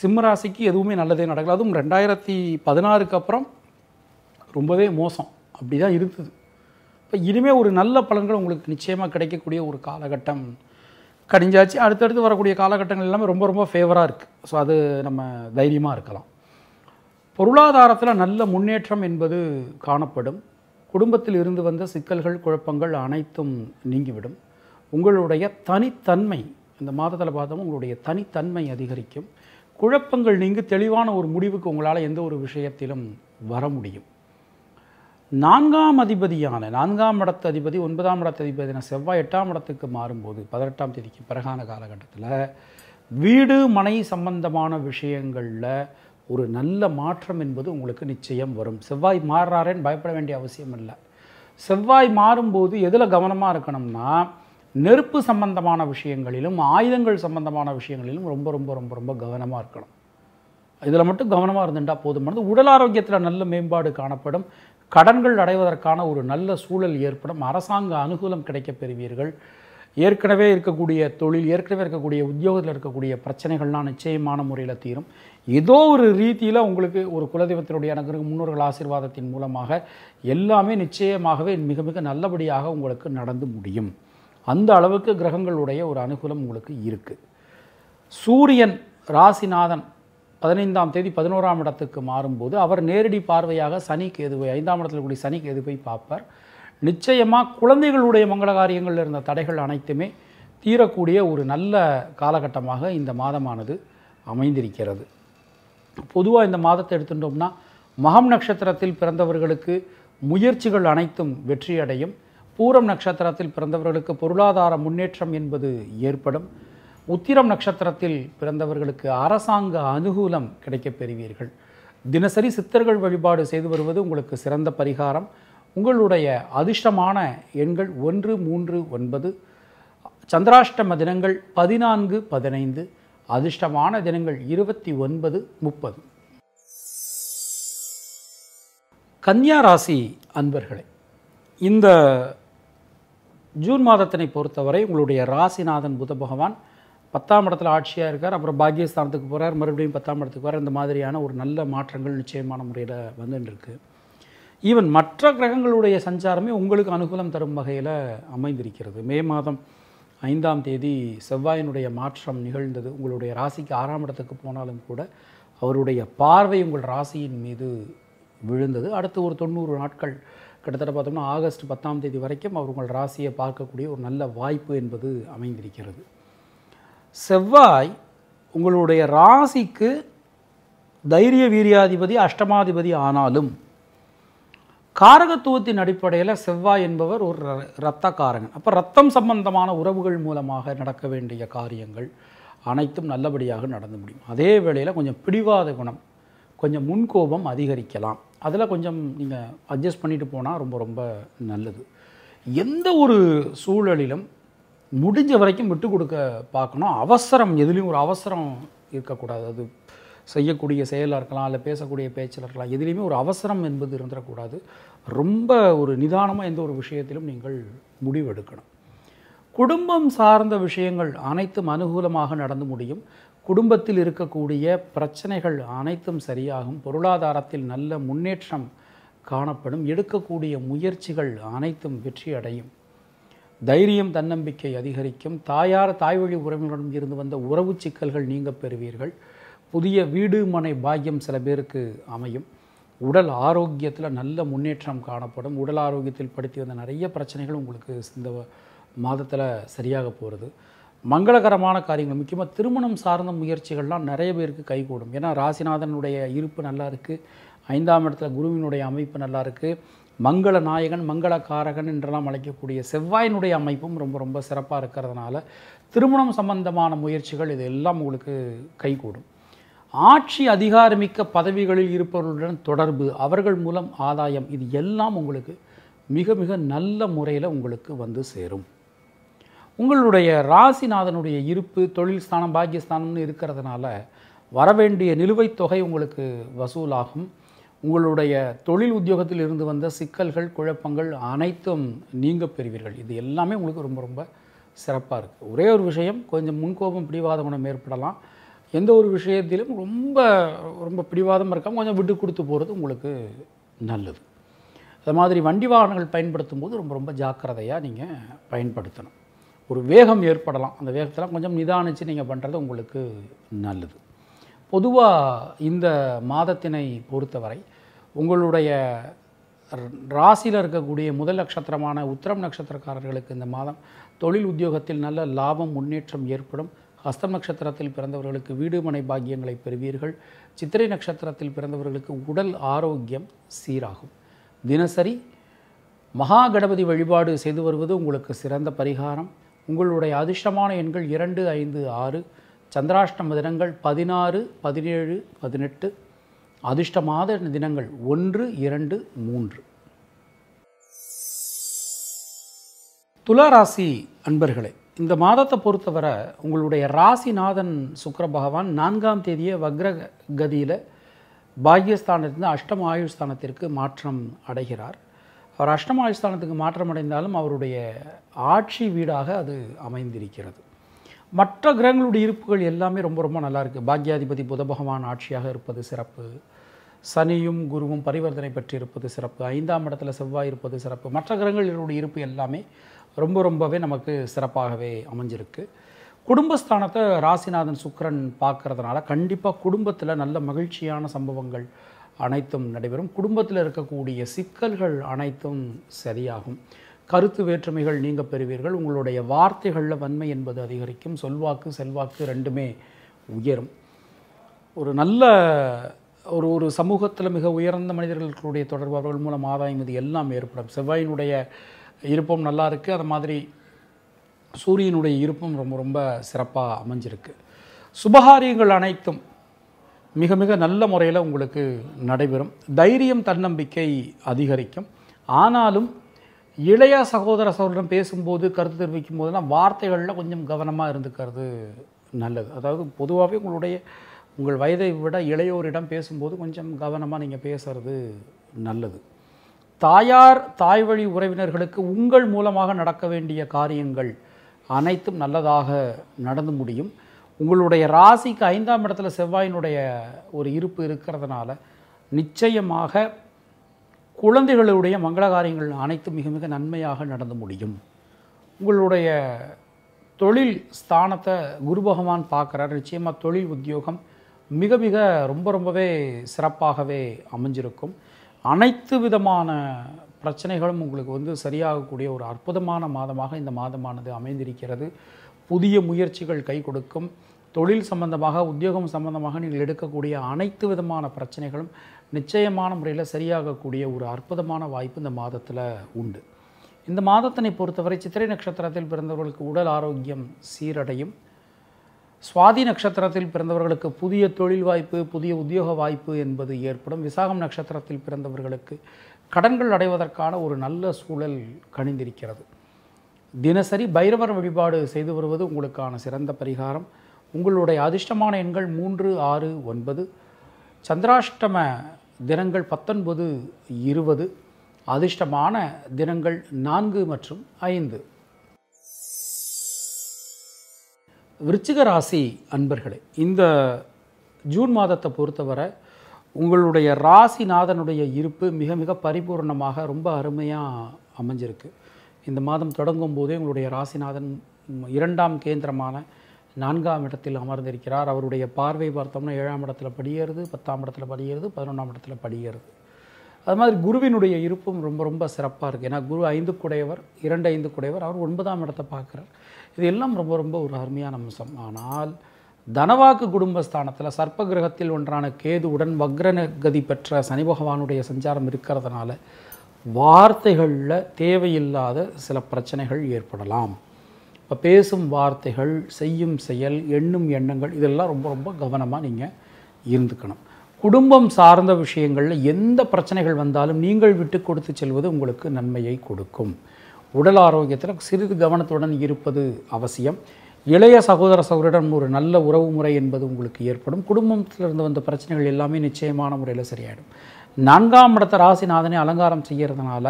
[SPEAKER 1] சிம்மராசிக்கு எதுவுமே நல்லதே நடக்கலை அதுவும் ரெண்டாயிரத்தி பதினாறுக்கு அப்புறம் ரொம்பவே மோசம் அப்படி தான் இருந்தது இப்போ இனிமேல் ஒரு நல்ல பலன்கள் உங்களுக்கு நிச்சயமாக கிடைக்கக்கூடிய ஒரு காலகட்டம் கடிஞ்சாச்சு அடுத்தடுத்து வரக்கூடிய காலகட்டங்கள் எல்லாமே ரொம்ப ரொம்ப ஃபேவராக இருக்குது ஸோ அது நம்ம தைரியமாக இருக்கலாம் பொருளாதாரத்தில் நல்ல முன்னேற்றம் என்பது காணப்படும் குடும்பத்தில் இருந்து வந்த சிக்கல்கள் குழப்பங்கள் அனைத்தும் நீங்கிவிடும் உங்களுடைய தனித்தன்மை இந்த மாதத்தில் பார்த்தோம் உங்களுடைய தனித்தன்மை அதிகரிக்கும் குழப்பங்கள் நீங்கி தெளிவான ஒரு முடிவுக்கு உங்களால் எந்த ஒரு விஷயத்திலும் வர முடியும் நான்காம் அதிபதியான நான்காம் இடத்து அதிபதி ஒன்பதாம் இடத்து அதிபதியான செவ்வாய் எட்டாம் இடத்துக்கு மாறும்போது பதினெட்டாம் தேதிக்கு பிறகான காலகட்டத்தில் வீடு மனை சம்பந்தமான விஷயங்களில் ஒரு நல்ல மாற்றம் என்பது உங்களுக்கு நிச்சயம் வரும் செவ்வாய் மாறுறாரேன்னு பயப்பட வேண்டிய அவசியம் இல்லை செவ்வாய் மாறும்போது எதில் கவனமாக இருக்கணும்னா நெருப்பு சம்பந்தமான விஷயங்களிலும் ஆயுதங்கள் சம்பந்தமான விஷயங்களிலும் ரொம்ப ரொம்ப ரொம்ப ரொம்ப கவனமாக இருக்கணும் இதில் மட்டும் கவனமாக இருந்துட்டால் போதுமானது உடல் ஆரோக்கியத்தில் நல்ல மேம்பாடு காணப்படும் கடன்கள் அடைவதற்கான ஒரு நல்ல சூழல் ஏற்படும் அரசாங்க அனுகூலம் கிடைக்கப் பெறுவீர்கள் ஏற்கனவே இருக்கக்கூடிய தொழில் ஏற்கனவே இருக்கக்கூடிய உத்தியோகத்தில் இருக்கக்கூடிய பிரச்சனைகள்லாம் நிச்சயமான முறையில் தீரும் ஏதோ ஒரு ரீதியில் உங்களுக்கு ஒரு குலதெய்வத்தினுடைய எனக்கு முன்னோர்கள் ஆசீர்வாதத்தின் மூலமாக எல்லாமே நிச்சயமாகவே மிக மிக நல்லபடியாக உங்களுக்கு நடந்து முடியும் அந்த அளவுக்கு கிரகங்களுடைய ஒரு அனுகூலம் உங்களுக்கு இருக்குது சூரியன் ராசிநாதன் பதினைந்தாம் தேதி பதினோராம் இடத்துக்கு மாறும்போது அவர் நேரடி பார்வையாக சனி கேதுவை ஐந்தாம் இடத்தில் கூடிய சனி கேதுவை பார்ப்பார் நிச்சயமாக குழந்தைகளுடைய மங்கள காரியங்களில் இருந்த தடைகள் அனைத்துமே தீரக்கூடிய ஒரு நல்ல காலகட்டமாக இந்த மாதமானது அமைந்திருக்கிறது பொதுவாக இந்த மாதத்தை எடுத்துட்டோம்னா மகம் நட்சத்திரத்தில் பிறந்தவர்களுக்கு முயற்சிகள் அனைத்தும் வெற்றியடையும் பூரம் நட்சத்திரத்தில் பிறந்தவர்களுக்கு பொருளாதார முன்னேற்றம் என்பது ஏற்படும் உத்திரம் நட்சத்திரத்தில் பிறந்தவர்களுக்கு அரசாங்க அனுகூலம் கிடைக்கப் பெறுவீர்கள் தினசரி சித்தர்கள் வழிபாடு செய்து வருவது உங்களுக்கு சிறந்த பரிகாரம் உங்களுடைய அதிர்ஷ்டமான எண்கள் ஒன்று மூன்று ஒன்பது சந்திராஷ்டம தினங்கள் பதினான்கு பதினைந்து அதிர்ஷ்டமான தினங்கள் இருபத்தி ஒன்பது முப்பது கன்னியா ராசி அன்பர்களே இந்த ஜூன் மாதத்தினை பொறுத்தவரை உங்களுடைய ராசிநாதன் புத பகவான் பத்தாம் இடத்துல ஆட்சியாக இருக்கார் அப்புறம் பாக்கியஸ்தானத்துக்கு போகிறார் மறுபடியும் பத்தாம் இடத்துக்கு போகிறார் இந்த மாதிரியான ஒரு நல்ல மாற்றங்கள் நிச்சயமான முறையில் வந்துட்டுருக்கு ஈவன் மற்ற கிரகங்களுடைய சஞ்சாரமே உங்களுக்கு அனுகூலம் தரும் வகையில் அமைந்திருக்கிறது மே மாதம் ஐந்தாம் தேதி செவ்வாயினுடைய மாற்றம் நிகழ்ந்தது உங்களுடைய ராசிக்கு ஆறாம் இடத்துக்கு போனாலும் கூட அவருடைய பார்வை உங்கள் ராசியின் மீது விழுந்தது அடுத்து ஒரு தொண்ணூறு நாட்கள் கிட்டத்தட்ட பார்த்தோம்னா ஆகஸ்ட் பத்தாம் தேதி வரைக்கும் அவர் உங்கள் ராசியை பார்க்கக்கூடிய ஒரு நல்ல வாய்ப்பு என்பது அமைந்திருக்கிறது செவ்வாய் உங்களுடைய ராசிக்கு தைரிய வீரியாதிபதி அஷ்டமாதிபதி ஆனாலும் காரகத்துவத்தின் அடிப்படையில் செவ்வாய் என்பவர் ஒரு ரத்தக்காரகன் அப்போ ரத்தம் சம்பந்தமான உறவுகள் மூலமாக நடக்க வேண்டிய காரியங்கள் அனைத்தும் நல்லபடியாக நடந்து முடியும் அதே வேளையில் கொஞ்சம் பிடிவாத குணம் கொஞ்சம் முன்கோபம் அதிகரிக்கலாம் அதில் கொஞ்சம் நீங்கள் அட்ஜஸ்ட் பண்ணிட்டு போனால் ரொம்ப ரொம்ப நல்லது எந்த ஒரு சூழலிலும் முடிஞ்ச வரைக்கும் விட்டு கொடுக்க பார்க்கணும் அவசரம் எதுலேயும் ஒரு அவசரம் இருக்கக்கூடாது அது செய்யக்கூடிய செயலாக இருக்கலாம் இல்லை பேசக்கூடிய பேச்சில் இருக்கலாம் எதுலேயுமே ஒரு அவசரம் என்பது இருந்துடக்கூடாது ரொம்ப ஒரு நிதானமாக எந்த ஒரு விஷயத்திலும் நீங்கள் முடிவெடுக்கணும் குடும்பம் சார்ந்த விஷயங்கள் அனைத்தும் அனுகூலமாக நடந்து முடியும் குடும்பத்தில் இருக்கக்கூடிய பிரச்சனைகள் அனைத்தும் சரியாகும் பொருளாதாரத்தில் நல்ல முன்னேற்றம் காணப்படும் எடுக்கக்கூடிய முயற்சிகள் அனைத்தும் வெற்றி அடையும் தைரியம் தன்னம்பிக்கை அதிகரிக்கும் தாயார் தாய் வழி உறவினருடன் இருந்து வந்த உறவு சிக்கல்கள் நீங்க பெறுவீர்கள் புதிய வீடு மனை பாக்கியம் சில பேருக்கு அமையும் உடல் ஆரோக்கியத்தில் நல்ல முன்னேற்றம் காணப்படும் உடல் ஆரோக்கியத்தில் படுத்தி வந்த நிறைய பிரச்சனைகள் உங்களுக்கு இந்த மாதத்தில் சரியாக போகிறது மங்களகரமான காரியங்கள் முக்கியமாக திருமணம் சார்ந்த முயற்சிகள்லாம் நிறைய பேருக்கு கைகூடும் ஏன்னா ராசிநாதனுடைய இருப்பு நல்லா இருக்குது ஐந்தாம் இடத்துல குருவினுடைய அமைப்பு நல்லா இருக்குது மங்கள நாயகன் மங்களக்காரகன் என்றெல்லாம் அழைக்கக்கூடிய செவ்வாயினுடைய அமைப்பும் ரொம்ப ரொம்ப சிறப்பாக இருக்கிறதுனால திருமணம் சம்பந்தமான முயற்சிகள் இது எல்லாம் உங்களுக்கு கைகூடும் ஆட்சி அதிகாரமிக்க பதவிகளில் இருப்பவர்களுடன் தொடர்பு அவர்கள் மூலம் ஆதாயம் இது எல்லாம் உங்களுக்கு மிக மிக நல்ல முறையில் உங்களுக்கு வந்து சேரும் உங்களுடைய ராசிநாதனுடைய இருப்பு தொழில் ஸ்தானம் பாக்கியஸ்தானம்னு இருக்கிறதுனால வரவேண்டிய நிலுவைத் தொகை உங்களுக்கு வசூலாகும் உங்களுடைய தொழில் உத்தியோகத்தில் இருந்து வந்த சிக்கல்கள் குழப்பங்கள் அனைத்தும் நீங்க பெறுவீர்கள் இது எல்லாமே உங்களுக்கு ரொம்ப ரொம்ப சிறப்பாக இருக்குது ஒரே ஒரு விஷயம் கொஞ்சம் முன்கோபம் பிடிவாத குணம் ஏற்படலாம் எந்த ஒரு விஷயத்திலும் ரொம்ப ரொம்ப பிடிவாதம் இருக்காமல் கொஞ்சம் விட்டு கொடுத்து போகிறது உங்களுக்கு நல்லது அது மாதிரி வண்டி வாகனங்கள் பயன்படுத்தும் போது ரொம்ப ரொம்ப ஜாக்கிரதையாக நீங்கள் பயன்படுத்தணும் ஒரு வேகம் ஏற்படலாம் அந்த வேகத்தெல்லாம் கொஞ்சம் நிதானித்து நீங்கள் பண்ணுறது உங்களுக்கு நல்லது பொதுவாக இந்த மாதத்தினை பொறுத்தவரை உங்களுடைய ராசியில் இருக்கக்கூடிய முதல் நட்சத்திரமான உத்திரம் நட்சத்திரக்காரர்களுக்கு இந்த மாதம் தொழில் உத்தியோகத்தில் நல்ல லாபம் முன்னேற்றம் ஏற்படும் ஹஸ்தம் நட்சத்திரத்தில் பிறந்தவர்களுக்கு வீடு மனை பாக்கியங்களை பெறுவீர்கள் சித்திரை நட்சத்திரத்தில் பிறந்தவர்களுக்கு உடல் ஆரோக்கியம் சீராகும் தினசரி மகா கணபதி வழிபாடு செய்து வருவது உங்களுக்கு சிறந்த பரிகாரம் உங்களுடைய அதிர்ஷ்டமான எண்கள் இரண்டு ஐந்து ஆறு சந்திராஷ்டம தினங்கள் பதினாறு பதினேழு பதினெட்டு அதிர்ஷ்டமாத தினங்கள் ஒன்று இரண்டு மூன்று துளாராசி அன்பர்களே இந்த மாதத்தை பொறுத்தவரை உங்களுடைய ராசிநாதன் சுக்கர பகவான் நான்காம் தேதியை வக்ர கதியில் பாக்யஸ்தானத்திலிருந்து அஷ்டம ஆயுஸ்தானத்திற்கு மாற்றம் அடைகிறார் அவர் அஷ்டம ஆயுஸ்தானத்துக்கு மாற்றம் அடைந்தாலும் அவருடைய ஆட்சி வீடாக அது அமைந்திருக்கிறது மற்ற கிரகங்களுடைய இருப்புகள் எல்லாமே ரொம்ப ரொம்ப நல்லா இருக்குது பாக்யாதிபதி புத பகவான் ஆட்சியாக இருப்பது சிறப்பு சனியும் குருவும் பரிவர்த்தனை பற்றி இருப்பது சிறப்பு ஐந்தாம் இடத்துல செவ்வாய் இருப்பது சிறப்பு மற்ற கிரகங்களுடைய இருப்பு எல்லாமே ரொம்ப ரொம்பவே நமக்கு சிறப்பாகவே அமைஞ்சிருக்கு குடும்பஸ்தானத்தை ராசிநாதன் சுக்கரன் பார்க்கறதுனால கண்டிப்பாக குடும்பத்தில் நல்ல மகிழ்ச்சியான சம்பவங்கள் அனைத்தும் நடைபெறும் குடும்பத்தில் இருக்கக்கூடிய சிக்கல்கள் அனைத்தும் சரியாகும் கருத்து வேற்றுமைகள் நீங்க பெறுவீர்கள் உங்களுடைய வார்த்தைகளில் வன்மை என்பது அதிகரிக்கும் சொல்வாக்கு செல்வாக்கு ரெண்டுமே உயரும் ஒரு நல்ல ஒரு ஒரு சமூகத்தில் மிக உயர்ந்த மனிதர்களுடைய தொடர்பு அவர்கள் மூலம் ஆதாயம் இது எல்லாம் ஏற்படும் செவ்வாயினுடைய இருப்பம் நல்லா இருக்குது அது மாதிரி சூரியனுடைய இருப்பும் ரொம்ப ரொம்ப சிறப்பாக அமைஞ்சிருக்கு சுபகாரியங்கள் அனைத்தும் மிக மிக நல்ல முறையில் உங்களுக்கு நடைபெறும் தைரியம் தன்னம்பிக்கை அதிகரிக்கும் ஆனாலும் இளைய சகோதர சகோதரம் பேசும்போது கருத்து தெரிவிக்கும் போதுலாம் வார்த்தைகளில் கொஞ்சம் கவனமாக இருந்துக்கிறது நல்லது அதாவது பொதுவாகவே உங்களுடைய உங்கள் வயதை விட இளையோரிடம் பேசும்போது கொஞ்சம் கவனமாக நீங்கள் பேசுகிறது நல்லது தாயார் தாய் வழி உறவினர்களுக்கு உங்கள் மூலமாக நடக்க வேண்டிய காரியங்கள் அனைத்தும் நல்லதாக நடந்து முடியும் உங்களுடைய ராசிக்கு ஐந்தாம் இடத்துல செவ்வாயினுடைய ஒரு இருப்பு இருக்கிறதுனால நிச்சயமாக குழந்தைகளுடைய மங்கள காரியங்கள் அனைத்தும் மிக மிக நன்மையாக நடந்து முடியும் உங்களுடைய தொழில் ஸ்தானத்தை குரு பகவான் பார்க்குறார் நிச்சயமாக தொழில் உத்தியோகம் மிக மிக ரொம்ப ரொம்பவே சிறப்பாகவே அமைஞ்சிருக்கும் அனைத்து விதமான பிரச்சனைகளும் உங்களுக்கு வந்து சரியாகக்கூடிய ஒரு அற்புதமான மாதமாக இந்த மாதமானது அமைந்திருக்கிறது புதிய முயற்சிகள் கை கொடுக்கும் தொழில் சம்பந்தமாக உத்தியோகம் சம்பந்தமாக நீங்கள் எடுக்கக்கூடிய அனைத்து விதமான பிரச்சனைகளும் நிச்சயமான முறையில் சரியாகக்கூடிய ஒரு அற்புதமான வாய்ப்பு இந்த மாதத்தில் உண்டு இந்த மாதத்தினை பொறுத்தவரை சித்திரை நட்சத்திரத்தில் பிறந்தவர்களுக்கு உடல் ஆரோக்கியம் சீரடையும் சுவாதி நட்சத்திரத்தில் பிறந்தவர்களுக்கு புதிய தொழில் வாய்ப்பு புதிய உத்தியோக வாய்ப்பு என்பது ஏற்படும் விசாகம் நட்சத்திரத்தில் பிறந்தவர்களுக்கு கடன்கள் அடைவதற்கான ஒரு நல்ல சூழல் கணிந்திருக்கிறது தினசரி பைரவர் வழிபாடு செய்து வருவது உங்களுக்கான சிறந்த பரிகாரம் உங்களுடைய அதிர்ஷ்டமான எண்கள் மூன்று ஆறு ஒன்பது சந்திராஷ்டம தினங்கள் பத்தொன்பது இருபது அதிர்ஷ்டமான தினங்கள் நான்கு மற்றும் ஐந்து விருச்சிக ராசி அன்பர்களே இந்த ஜூன் மாதத்தை பொறுத்தவரை உங்களுடைய ராசிநாதனுடைய இருப்பு மிக மிக பரிபூர்ணமாக ரொம்ப அருமையாக அமைஞ்சிருக்கு இந்த மாதம் தொடங்கும் போதே உங்களுடைய ராசிநாதன் இரண்டாம் கேந்திரமான நான்காம் இடத்தில் அமர்ந்திருக்கிறார் அவருடைய பார்வை பார்த்தோம்னா ஏழாம் இடத்துல படியேறுது பத்தாம் இடத்துல படியேறுது பதினொன்றாம் இடத்துல படியேறுது அது மாதிரி குருவினுடைய இருப்பும் ரொம்ப ரொம்ப சிறப்பாக இருக்குது ஏன்னா குரு ஐந்து குடையவர் இரண்டு ஐந்து குடையவர் அவர் ஒன்பதாம் இடத்தை பார்க்குறார் இது எல்லாம் ரொம்ப ரொம்ப ஒரு அருமையான அம்சம் ஆனால் தனவாக்கு குடும்பஸ்தானத்தில் சர்ப்ப கிரகத்தில் ஒன்றான உடன் வக்ரகதி பெற்ற சனி பகவானுடைய சஞ்சாரம் இருக்கிறதுனால வார்த்தைகளில் தேவையில்லாத சில பிரச்சனைகள் ஏற்படலாம் இப்போ பேசும் வார்த்தைகள் செய்யும் செயல் எண்ணும் எண்ணங்கள் இதெல்லாம் ரொம்ப ரொம்ப கவனமாக நீங்கள் இருந்துக்கணும் குடும்பம் சார்ந்த விஷயங்களில் எந்த பிரச்சனைகள் வந்தாலும் நீங்கள் விட்டு கொடுத்து செல்வது உங்களுக்கு நன்மையை கொடுக்கும் உடல் ஆரோக்கியத்தில் சிறிது கவனத்துடன் இருப்பது அவசியம் இளைய சகோதர சகோதரிடம் ஒரு நல்ல உறவு முறை என்பது உங்களுக்கு ஏற்படும் குடும்பத்திலிருந்து வந்த பிரச்சனைகள் எல்லாமே நிச்சயமான முறையில் சரியாயிடும் நான்காம் இடத்த ராசிநாதனை அலங்காரம் செய்கிறதுனால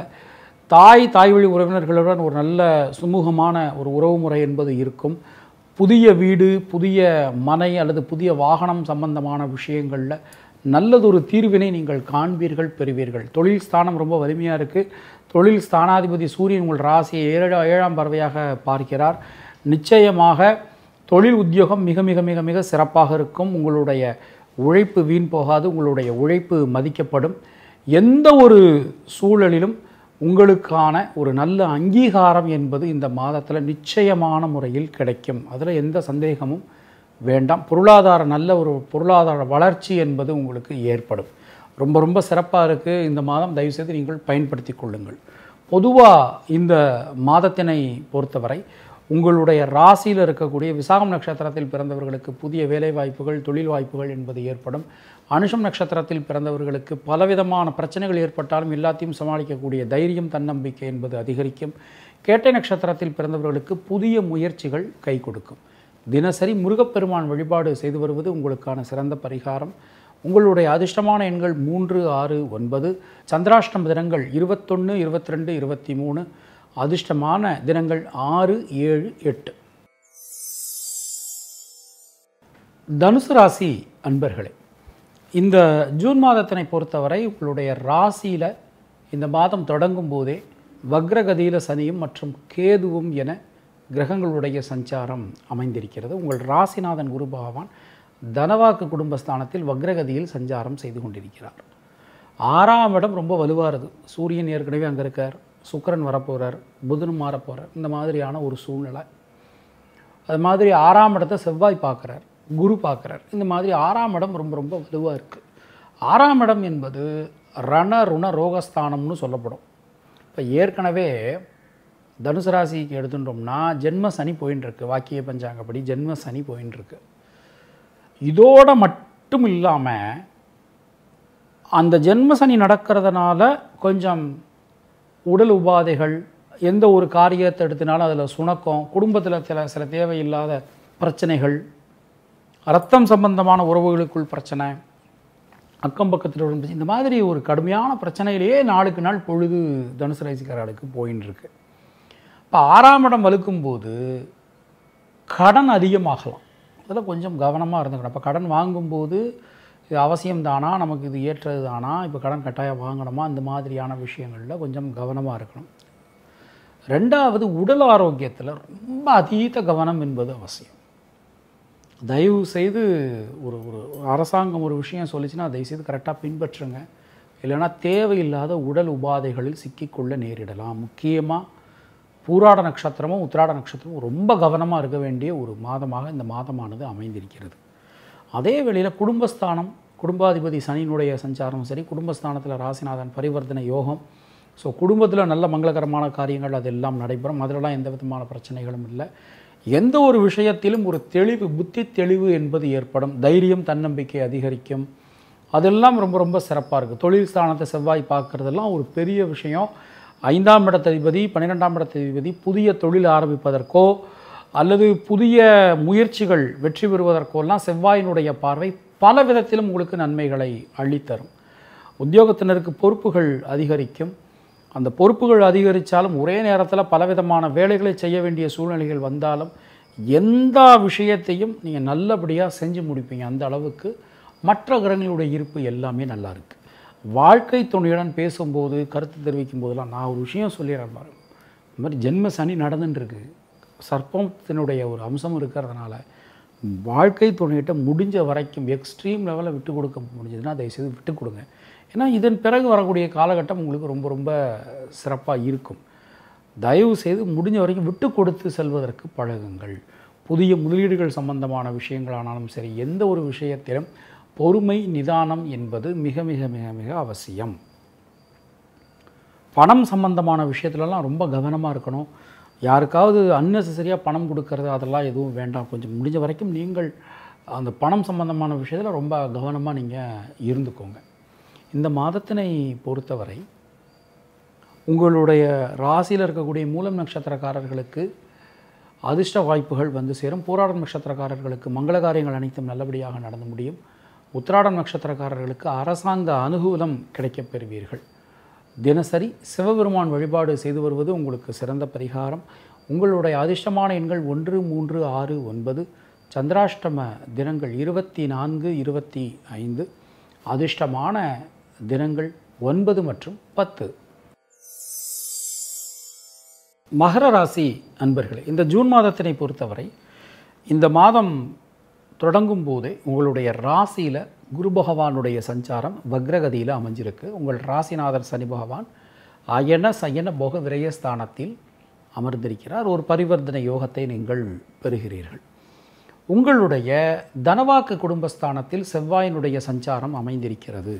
[SPEAKER 1] தாய் தாய்வழி உறவினர்களுடன் ஒரு நல்ல சுமூகமான ஒரு உறவு முறை என்பது இருக்கும் புதிய வீடு புதிய மனை அல்லது புதிய வாகனம் சம்பந்தமான விஷயங்களில் நல்லதொரு தீர்வினை நீங்கள் காண்பீர்கள் பெறுவீர்கள் தொழில் ஸ்தானம் ரொம்ப வலிமையாக இருக்குது தொழில் ஸ்தானாதிபதி சூரியன் உங்கள் ராசியை ஏழா ஏழாம் பறவையாக பார்க்கிறார் நிச்சயமாக தொழில் உத்தியோகம் மிக மிக மிக மிக சிறப்பாக இருக்கும் உங்களுடைய உழைப்பு வீண் போகாது உங்களுடைய உழைப்பு மதிக்கப்படும் எந்த ஒரு சூழலிலும் உங்களுக்கான ஒரு நல்ல அங்கீகாரம் என்பது இந்த மாதத்தில் நிச்சயமான முறையில் கிடைக்கும் அதில் எந்த சந்தேகமும் வேண்டாம் பொருளாதார நல்ல ஒரு பொருளாதார வளர்ச்சி என்பது உங்களுக்கு ஏற்படும் ரொம்ப ரொம்ப சிறப்பாக இருக்குது இந்த மாதம் தயவுசெய்து நீங்கள் பயன்படுத்தி கொள்ளுங்கள் பொதுவாக இந்த மாதத்தினை பொறுத்தவரை உங்களுடைய ராசியில் இருக்கக்கூடிய விசாகம் நட்சத்திரத்தில் பிறந்தவர்களுக்கு புதிய வேலை வாய்ப்புகள் தொழில் வாய்ப்புகள் என்பது ஏற்படும் அனுஷம் நட்சத்திரத்தில் பிறந்தவர்களுக்கு பலவிதமான பிரச்சனைகள் ஏற்பட்டாலும் எல்லாத்தையும் சமாளிக்கக்கூடிய தைரியம் தன்னம்பிக்கை என்பது அதிகரிக்கும் கேட்டை நட்சத்திரத்தில் பிறந்தவர்களுக்கு புதிய முயற்சிகள் கை கொடுக்கும் தினசரி முருகப்பெருமான் வழிபாடு செய்து வருவது உங்களுக்கான சிறந்த பரிகாரம் உங்களுடைய அதிர்ஷ்டமான எண்கள் மூன்று ஆறு ஒன்பது சந்திராஷ்டம தினங்கள் இருபத்தொன்று இருபத்தி ரெண்டு இருபத்தி மூணு அதிர்ஷ்டமான தினங்கள் ஆறு ஏழு எட்டு தனுசு ராசி அன்பர்களே இந்த ஜூன் மாதத்தினை பொறுத்தவரை உங்களுடைய ராசியில் இந்த மாதம் தொடங்கும் போதே வக்ரகதியில் சனியும் மற்றும் கேதுவும் என கிரகங்களுடைய சஞ்சாரம் அமைந்திருக்கிறது உங்கள் ராசிநாதன் குரு பகவான் தனவாக்கு குடும்பஸ்தானத்தில் வக்ரகதியில் சஞ்சாரம் செய்து கொண்டிருக்கிறார் ஆறாம் இடம் ரொம்ப வலுவாகிறது சூரியன் ஏற்கனவே அங்கே இருக்கார் சுக்கரன் வரப்போகிறார் புதனும் மாறப்போகிறார் இந்த மாதிரியான ஒரு சூழ்நிலை அது மாதிரி ஆறாம் இடத்தை செவ்வாய் பார்க்குறார் குரு பார்க்குறார் இந்த மாதிரி ஆறாம் இடம் ரொம்ப ரொம்ப வலுவாக இருக்குது ஆறாம் இடம் என்பது ரண ருண ரோகஸ்தானம்னு சொல்லப்படும் இப்போ ஏற்கனவே தனுசு ராசிக்கு எடுத்துட்டோம்னா ஜென்ம சனி போயின்னு வாக்கிய பஞ்சாங்கப்படி ஜென்ம சனி போயின்னு இருக்கு இதோட மட்டும் இல்லாமல் அந்த ஜென்ம சனி நடக்கிறதுனால கொஞ்சம் உடல் உபாதைகள் எந்த ஒரு காரியத்தை எடுத்தினாலும் அதில் சுணக்கம் குடும்பத்தில் சில சில தேவையில்லாத பிரச்சனைகள் ரத்தம் சம்பந்தமான உறவுகளுக்குள் பிரச்சனை அக்கம் பக்கத்தில் உள்ள இந்த மாதிரி ஒரு கடுமையான பிரச்சனையிலேயே நாளுக்கு நாள் பொழுது தனுசு ராசிக்காரர்களுக்கு போயின்னு இப்போ ஆறாம் இடம் வலுக்கும்போது கடன் அதிகமாகலாம் அதில் கொஞ்சம் கவனமாக இருந்துக்கணும் அப்போ கடன் வாங்கும்போது இது அவசியம்தானா நமக்கு இது ஏற்றது தானா இப்போ கடன் கட்டாயம் வாங்கணுமா இந்த மாதிரியான விஷயங்களில் கொஞ்சம் கவனமாக இருக்கணும் ரெண்டாவது உடல் ஆரோக்கியத்தில் ரொம்ப அதீத கவனம் என்பது அவசியம் தயவு செய்து ஒரு ஒரு அரசாங்கம் ஒரு விஷயம் சொல்லிச்சுன்னா தயவுசெய்து கரெக்டாக பின்பற்றுங்க இல்லைனா தேவையில்லாத உடல் உபாதைகளில் சிக்கிக்கொள்ள நேரிடலாம் முக்கியமாக பூராட நட்சத்திரமும் உத்திராட நட்சத்திரமும் ரொம்ப கவனமாக இருக்க வேண்டிய ஒரு மாதமாக இந்த மாதமானது அமைந்திருக்கிறது அதே வேளையில் குடும்பஸ்தானம் குடும்பாதிபதி சனியினுடைய சஞ்சாரமும் சரி குடும்பஸ்தானத்தில் ராசிநாதன் பரிவர்த்தனை யோகம் ஸோ குடும்பத்தில் நல்ல மங்களகரமான காரியங்கள் அதெல்லாம் நடைபெறும் அதிலெலாம் எந்த விதமான பிரச்சனைகளும் இல்லை எந்த ஒரு விஷயத்திலும் ஒரு தெளிவு புத்தி தெளிவு என்பது ஏற்படும் தைரியம் தன்னம்பிக்கை அதிகரிக்கும் அதெல்லாம் ரொம்ப ரொம்ப சிறப்பாக இருக்குது தொழில் ஸ்தானத்தை செவ்வாய் பார்க்குறதெல்லாம் ஒரு பெரிய விஷயம் ஐந்தாம் இடத்ததிபதி பன்னிரெண்டாம் இடத்ததிபதி புதிய தொழில் ஆரம்பிப்பதற்கோ அல்லது புதிய முயற்சிகள் வெற்றி பெறுவதற்கெல்லாம் செவ்வாயினுடைய பார்வை பல விதத்திலும் உங்களுக்கு நன்மைகளை அள்ளித்தரும் உத்தியோகத்தினருக்கு பொறுப்புகள் அதிகரிக்கும் அந்த பொறுப்புகள் அதிகரித்தாலும் ஒரே நேரத்தில் பலவிதமான வேலைகளை செய்ய வேண்டிய சூழ்நிலைகள் வந்தாலும் எந்த விஷயத்தையும் நீங்கள் நல்லபடியாக செஞ்சு முடிப்பீங்க அந்த அளவுக்கு மற்ற கிரகங்களுடைய இருப்பு எல்லாமே நல்லா இருக்குது வாழ்க்கை துணையுடன் பேசும்போது கருத்து தெரிவிக்கும் போதெல்லாம் நான் ஒரு விஷயம் சொல்லிடுறேன் பாருங்க இந்த மாதிரி ஜென்ம சனி நடந்துட்டுருக்கு சர்ப்பத்தினுடைய ஒரு அம்சம் இருக்கிறதுனால வாழ்க்கை துணையிட்ட முடிஞ்ச வரைக்கும் எக்ஸ்ட்ரீம் லெவலில் விட்டு கொடுக்க முடிஞ்சதுன்னா தயவுசெய்து விட்டு கொடுங்க ஏன்னா இதன் பிறகு வரக்கூடிய காலகட்டம் உங்களுக்கு ரொம்ப ரொம்ப சிறப்பாக இருக்கும் தயவு செய்து முடிஞ்ச வரைக்கும் விட்டு கொடுத்து செல்வதற்கு பழகுங்கள் புதிய முதலீடுகள் சம்பந்தமான விஷயங்களானாலும் சரி எந்த ஒரு விஷயத்திலும் பொறுமை நிதானம் என்பது மிக மிக மிக மிக அவசியம் பணம் சம்பந்தமான விஷயத்துலலாம் ரொம்ப கவனமாக இருக்கணும் யாருக்காவது அன்னெசரியாக பணம் கொடுக்கறது அதெல்லாம் எதுவும் வேண்டாம் கொஞ்சம் முடிஞ்ச வரைக்கும் நீங்கள் அந்த பணம் சம்பந்தமான விஷயத்தில் ரொம்ப கவனமாக நீங்கள் இருந்துக்கோங்க இந்த மாதத்தினை பொறுத்தவரை உங்களுடைய ராசியில் இருக்கக்கூடிய மூலம் நட்சத்திரக்காரர்களுக்கு அதிர்ஷ்ட வாய்ப்புகள் வந்து சேரும் போராடம் நட்சத்திரக்காரர்களுக்கு மங்கள காரியங்கள் அனைத்தும் நல்லபடியாக நடந்து முடியும் உத்திராடம் நட்சத்திரக்காரர்களுக்கு அரசாங்க அனுகூலம் கிடைக்கப் பெறுவீர்கள் தினசரி சிவபெருமான் வழிபாடு செய்து வருவது உங்களுக்கு சிறந்த பரிகாரம் உங்களுடைய அதிர்ஷ்டமான எண்கள் ஒன்று மூன்று ஆறு ஒன்பது சந்திராஷ்டம தினங்கள் இருபத்தி நான்கு இருபத்தி ஐந்து அதிர்ஷ்டமான தினங்கள் ஒன்பது மற்றும் பத்து மகர ராசி அன்பர்களே இந்த ஜூன் மாதத்தினை பொறுத்தவரை இந்த மாதம் தொடங்கும் போதே உங்களுடைய ராசியில் குரு பகவானுடைய சஞ்சாரம் வக்ரகதியில் அமைஞ்சிருக்கு உங்கள் ராசிநாதர் சனி பகவான் அயன சயன போக விரயஸ்தானத்தில் அமர்ந்திருக்கிறார் ஒரு பரிவர்த்தனை யோகத்தை நீங்கள் பெறுகிறீர்கள் உங்களுடைய தனவாக்கு குடும்பஸ்தானத்தில் செவ்வாயினுடைய சஞ்சாரம் அமைந்திருக்கிறது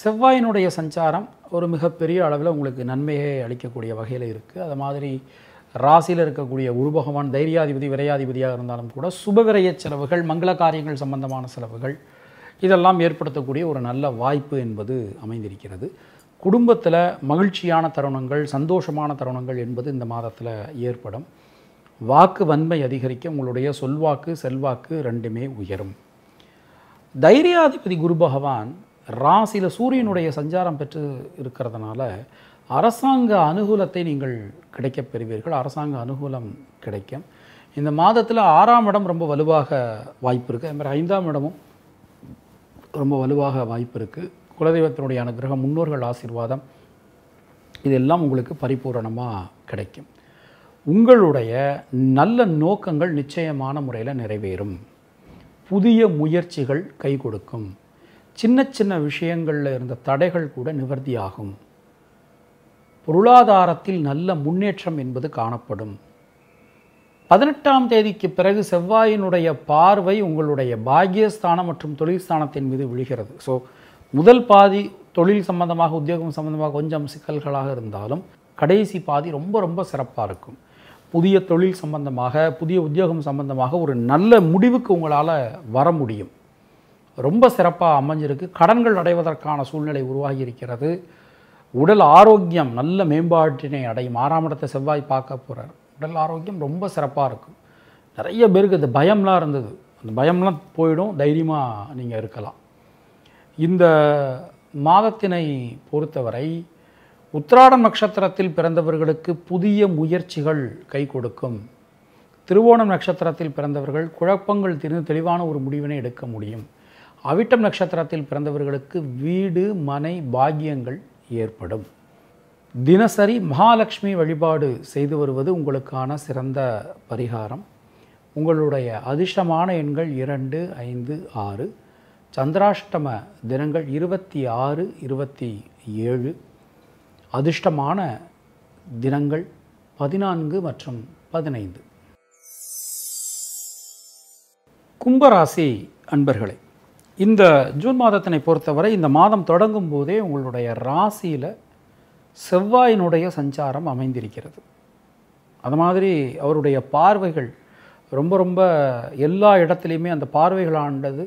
[SPEAKER 1] செவ்வாயினுடைய சஞ்சாரம் ஒரு மிகப்பெரிய அளவில் உங்களுக்கு நன்மையை அளிக்கக்கூடிய வகையில் இருக்குது அது மாதிரி ராசியில் இருக்கக்கூடிய குரு பகவான் தைரியாதிபதி விரையாதிபதியாக இருந்தாலும் கூட சுபவிரைய செலவுகள் மங்கள காரியங்கள் சம்பந்தமான செலவுகள் இதெல்லாம் ஏற்படுத்தக்கூடிய ஒரு நல்ல வாய்ப்பு என்பது அமைந்திருக்கிறது குடும்பத்தில் மகிழ்ச்சியான தருணங்கள் சந்தோஷமான தருணங்கள் என்பது இந்த மாதத்தில் ஏற்படும் வாக்கு வன்மை அதிகரிக்க உங்களுடைய சொல்வாக்கு செல்வாக்கு ரெண்டுமே உயரும் தைரியாதிபதி குரு பகவான் ராசியில் சூரியனுடைய சஞ்சாரம் பெற்று இருக்கிறதுனால அரசாங்க அனுகூலத்தை நீங்கள் கிடைக்கப் பெறுவீர்கள் அரசாங்க அனுகூலம் கிடைக்கும் இந்த மாதத்தில் ஆறாம் இடம் ரொம்ப வலுவாக வாய்ப்பு இருக்குது அதுமாதிரி ஐந்தாம் இடமும் ரொம்ப வலுவாக வாய்ப்பு இருக்குது குலதெய்வத்தினுடைய அனுகிரகம் முன்னோர்கள் ஆசீர்வாதம் இதெல்லாம் உங்களுக்கு பரிபூரணமாக கிடைக்கும் உங்களுடைய நல்ல நோக்கங்கள் நிச்சயமான முறையில் நிறைவேறும் புதிய முயற்சிகள் கை கொடுக்கும் சின்ன சின்ன விஷயங்களில் இருந்த தடைகள் கூட நிவர்த்தியாகும் பொருளாதாரத்தில் நல்ல முன்னேற்றம் என்பது காணப்படும் பதினெட்டாம் தேதிக்கு பிறகு செவ்வாயினுடைய பார்வை உங்களுடைய பாக்கியஸ்தானம் மற்றும் தொழில் ஸ்தானத்தின் மீது விழுகிறது ஸோ முதல் பாதி தொழில் சம்பந்தமாக உத்தியோகம் சம்பந்தமாக கொஞ்சம் சிக்கல்களாக இருந்தாலும் கடைசி பாதி ரொம்ப ரொம்ப சிறப்பாக இருக்கும் புதிய தொழில் சம்பந்தமாக புதிய உத்தியோகம் சம்பந்தமாக ஒரு நல்ல முடிவுக்கு உங்களால் வர முடியும் ரொம்ப சிறப்பாக அமைஞ்சிருக்கு கடன்கள் அடைவதற்கான சூழ்நிலை உருவாகி இருக்கிறது உடல் ஆரோக்கியம் நல்ல மேம்பாட்டினை அடையும் ஆறாம் இடத்தை செவ்வாய் பார்க்க போகிறார் உடல் ஆரோக்கியம் ரொம்ப சிறப்பாக இருக்கும் நிறைய பேருக்கு அந்த பயம்லாம் இருந்தது அந்த பயம்லாம் போயிடும் தைரியமாக நீங்கள் இருக்கலாம் இந்த மாதத்தினை பொறுத்தவரை உத்திராட நட்சத்திரத்தில் பிறந்தவர்களுக்கு புதிய முயற்சிகள் கை கொடுக்கும் திருவோணம் நட்சத்திரத்தில் பிறந்தவர்கள் குழப்பங்கள் தெரிந்து தெளிவான ஒரு முடிவினை எடுக்க முடியும் அவிட்டம் நட்சத்திரத்தில் பிறந்தவர்களுக்கு வீடு மனை பாக்கியங்கள் ஏற்படும் தினசரி மகாலட்சுமி வழிபாடு செய்து வருவது உங்களுக்கான சிறந்த பரிகாரம் உங்களுடைய அதிர்ஷ்டமான எண்கள் இரண்டு ஐந்து ஆறு சந்திராஷ்டம தினங்கள் இருபத்தி ஆறு இருபத்தி ஏழு அதிர்ஷ்டமான தினங்கள் பதினான்கு மற்றும் பதினைந்து கும்பராசி அன்பர்களே இந்த ஜூன் மாதத்தினை பொறுத்தவரை இந்த மாதம் தொடங்கும் போதே உங்களுடைய ராசியில் செவ்வாயினுடைய சஞ்சாரம் அமைந்திருக்கிறது அது மாதிரி அவருடைய பார்வைகள் ரொம்ப ரொம்ப எல்லா இடத்துலையுமே அந்த பார்வைகள் ஆண்டது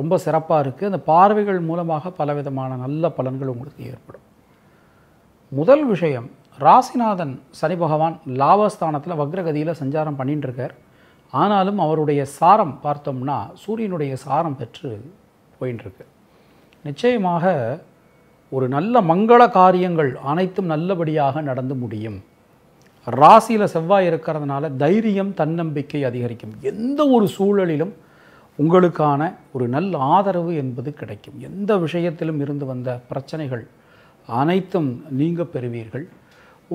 [SPEAKER 1] ரொம்ப சிறப்பாக இருக்குது அந்த பார்வைகள் மூலமாக பலவிதமான நல்ல பலன்கள் உங்களுக்கு ஏற்படும் முதல் விஷயம் ராசிநாதன் சனி பகவான் லாபஸ்தானத்தில் வக்ரகதியில் சஞ்சாரம் பண்ணிட்டுருக்கார் ஆனாலும் அவருடைய சாரம் பார்த்தோம்னா சூரியனுடைய சாரம் பெற்று போயின்ட்டுருக்கு நிச்சயமாக ஒரு நல்ல மங்கள காரியங்கள் அனைத்தும் நல்லபடியாக நடந்து முடியும் ராசியில் செவ்வாய் இருக்கிறதுனால தைரியம் தன்னம்பிக்கை அதிகரிக்கும் எந்த ஒரு சூழலிலும் உங்களுக்கான ஒரு நல்ல ஆதரவு என்பது கிடைக்கும் எந்த விஷயத்திலும் இருந்து வந்த பிரச்சனைகள் அனைத்தும் நீங்க பெறுவீர்கள்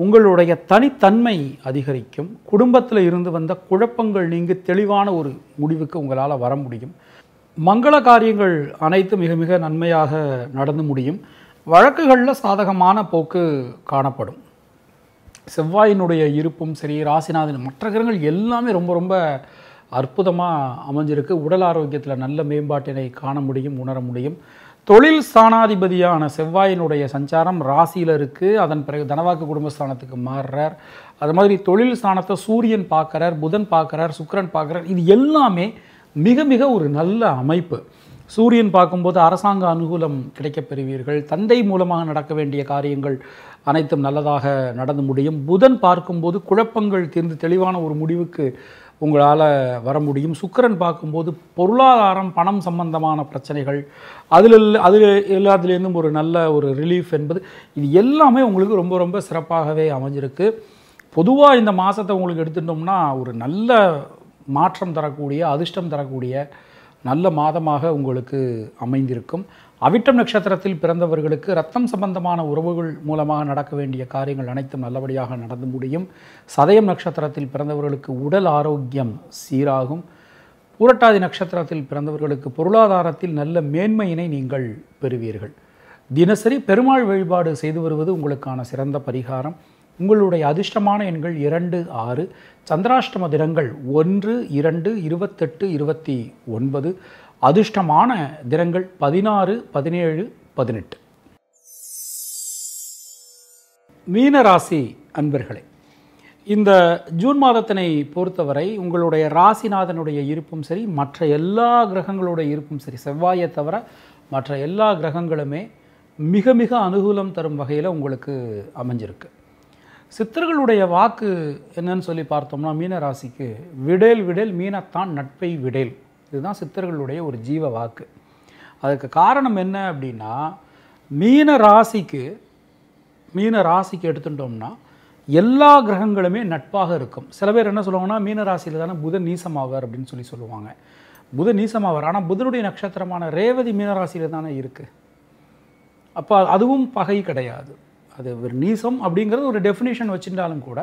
[SPEAKER 1] உங்களுடைய தனித்தன்மை அதிகரிக்கும் குடும்பத்தில் இருந்து வந்த குழப்பங்கள் நீங்கள் தெளிவான ஒரு முடிவுக்கு உங்களால் வர முடியும் மங்கள காரியங்கள் அனைத்து மிக மிக நன்மையாக நடந்து முடியும் வழக்குகளில் சாதகமான போக்கு காணப்படும் செவ்வாயினுடைய இருப்பும் சரி ராசிநாதன் மற்ற கிரகங்கள் எல்லாமே ரொம்ப ரொம்ப அற்புதமாக அமைஞ்சிருக்கு உடல் ஆரோக்கியத்தில் நல்ல மேம்பாட்டினை காண முடியும் உணர முடியும் தொழில் ஸ்தானாதிபதியான செவ்வாயினுடைய சஞ்சாரம் ராசியில் இருக்குது அதன் பிறகு தனவாக்கு குடும்பஸ்தானத்துக்கு மாறுறார் அது மாதிரி தொழில் ஸ்தானத்தை சூரியன் பார்க்குறார் புதன் பார்க்குறார் சுக்கரன் பார்க்குறார் இது எல்லாமே மிக மிக ஒரு நல்ல அமைப்பு சூரியன் பார்க்கும்போது அரசாங்க அனுகூலம் கிடைக்கப் பெறுவீர்கள் தந்தை மூலமாக நடக்க வேண்டிய காரியங்கள் அனைத்தும் நல்லதாக நடந்து முடியும் புதன் பார்க்கும்போது குழப்பங்கள் தீர்ந்து தெளிவான ஒரு முடிவுக்கு உங்களால் வர முடியும் சுக்கரன் பார்க்கும்போது பொருளாதாரம் பணம் சம்பந்தமான பிரச்சனைகள் அதில் அதில் எல்லாத்துலேருந்தும் ஒரு நல்ல ஒரு ரிலீஃப் என்பது இது எல்லாமே உங்களுக்கு ரொம்ப ரொம்ப சிறப்பாகவே அமைஞ்சிருக்கு பொதுவாக இந்த மாதத்தை உங்களுக்கு எடுத்துட்டோம்னா ஒரு நல்ல மாற்றம் தரக்கூடிய அதிர்ஷ்டம் தரக்கூடிய நல்ல மாதமாக உங்களுக்கு அமைந்திருக்கும் அவிட்டம் நட்சத்திரத்தில் பிறந்தவர்களுக்கு ரத்தம் சம்பந்தமான உறவுகள் மூலமாக நடக்க வேண்டிய காரியங்கள் அனைத்தும் நல்லபடியாக நடந்து முடியும் சதயம் நட்சத்திரத்தில் பிறந்தவர்களுக்கு உடல் ஆரோக்கியம் சீராகும் பூரட்டாதி நட்சத்திரத்தில் பிறந்தவர்களுக்கு பொருளாதாரத்தில் நல்ல மேன்மையினை நீங்கள் பெறுவீர்கள் தினசரி பெருமாள் வழிபாடு செய்து வருவது உங்களுக்கான சிறந்த பரிகாரம் உங்களுடைய அதிர்ஷ்டமான எண்கள் இரண்டு ஆறு சந்திராஷ்டம தினங்கள் ஒன்று இரண்டு இருபத்தெட்டு இருபத்தி ஒன்பது அதிர்ஷ்டமான தினங்கள் பதினாறு பதினேழு பதினெட்டு மீனராசி அன்பர்களே இந்த ஜூன் மாதத்தினை பொறுத்தவரை உங்களுடைய ராசிநாதனுடைய இருப்பும் சரி மற்ற எல்லா கிரகங்களுடைய இருப்பும் சரி செவ்வாயை தவிர மற்ற எல்லா கிரகங்களுமே மிக மிக அனுகூலம் தரும் வகையில் உங்களுக்கு அமைஞ்சிருக்கு சித்தர்களுடைய வாக்கு என்னன்னு சொல்லி பார்த்தோம்னா மீன ராசிக்கு விடேல் விடேல் மீனத்தான் நட்பை விடேல் இதுதான் சித்தர்களுடைய ஒரு ஜீவ வாக்கு அதுக்கு காரணம் என்ன அப்படின்னா மீன ராசிக்கு மீன ராசிக்கு எடுத்துட்டோம்னா எல்லா கிரகங்களுமே நட்பாக இருக்கும் சில பேர் என்ன சொல்லுவாங்கன்னா மீன ராசியில் தானே புதன் நீசமாவார் அப்படின்னு சொல்லி சொல்லுவாங்க புதன் நீசமாவார் ஆனால் புதனுடைய நட்சத்திரமான ரேவதி மீனராசியில் தானே இருக்குது அப்போ அதுவும் பகை கிடையாது அது ஒரு நீசம் அப்படிங்கிறது ஒரு டெஃபினேஷன் வச்சிருந்தாலும் கூட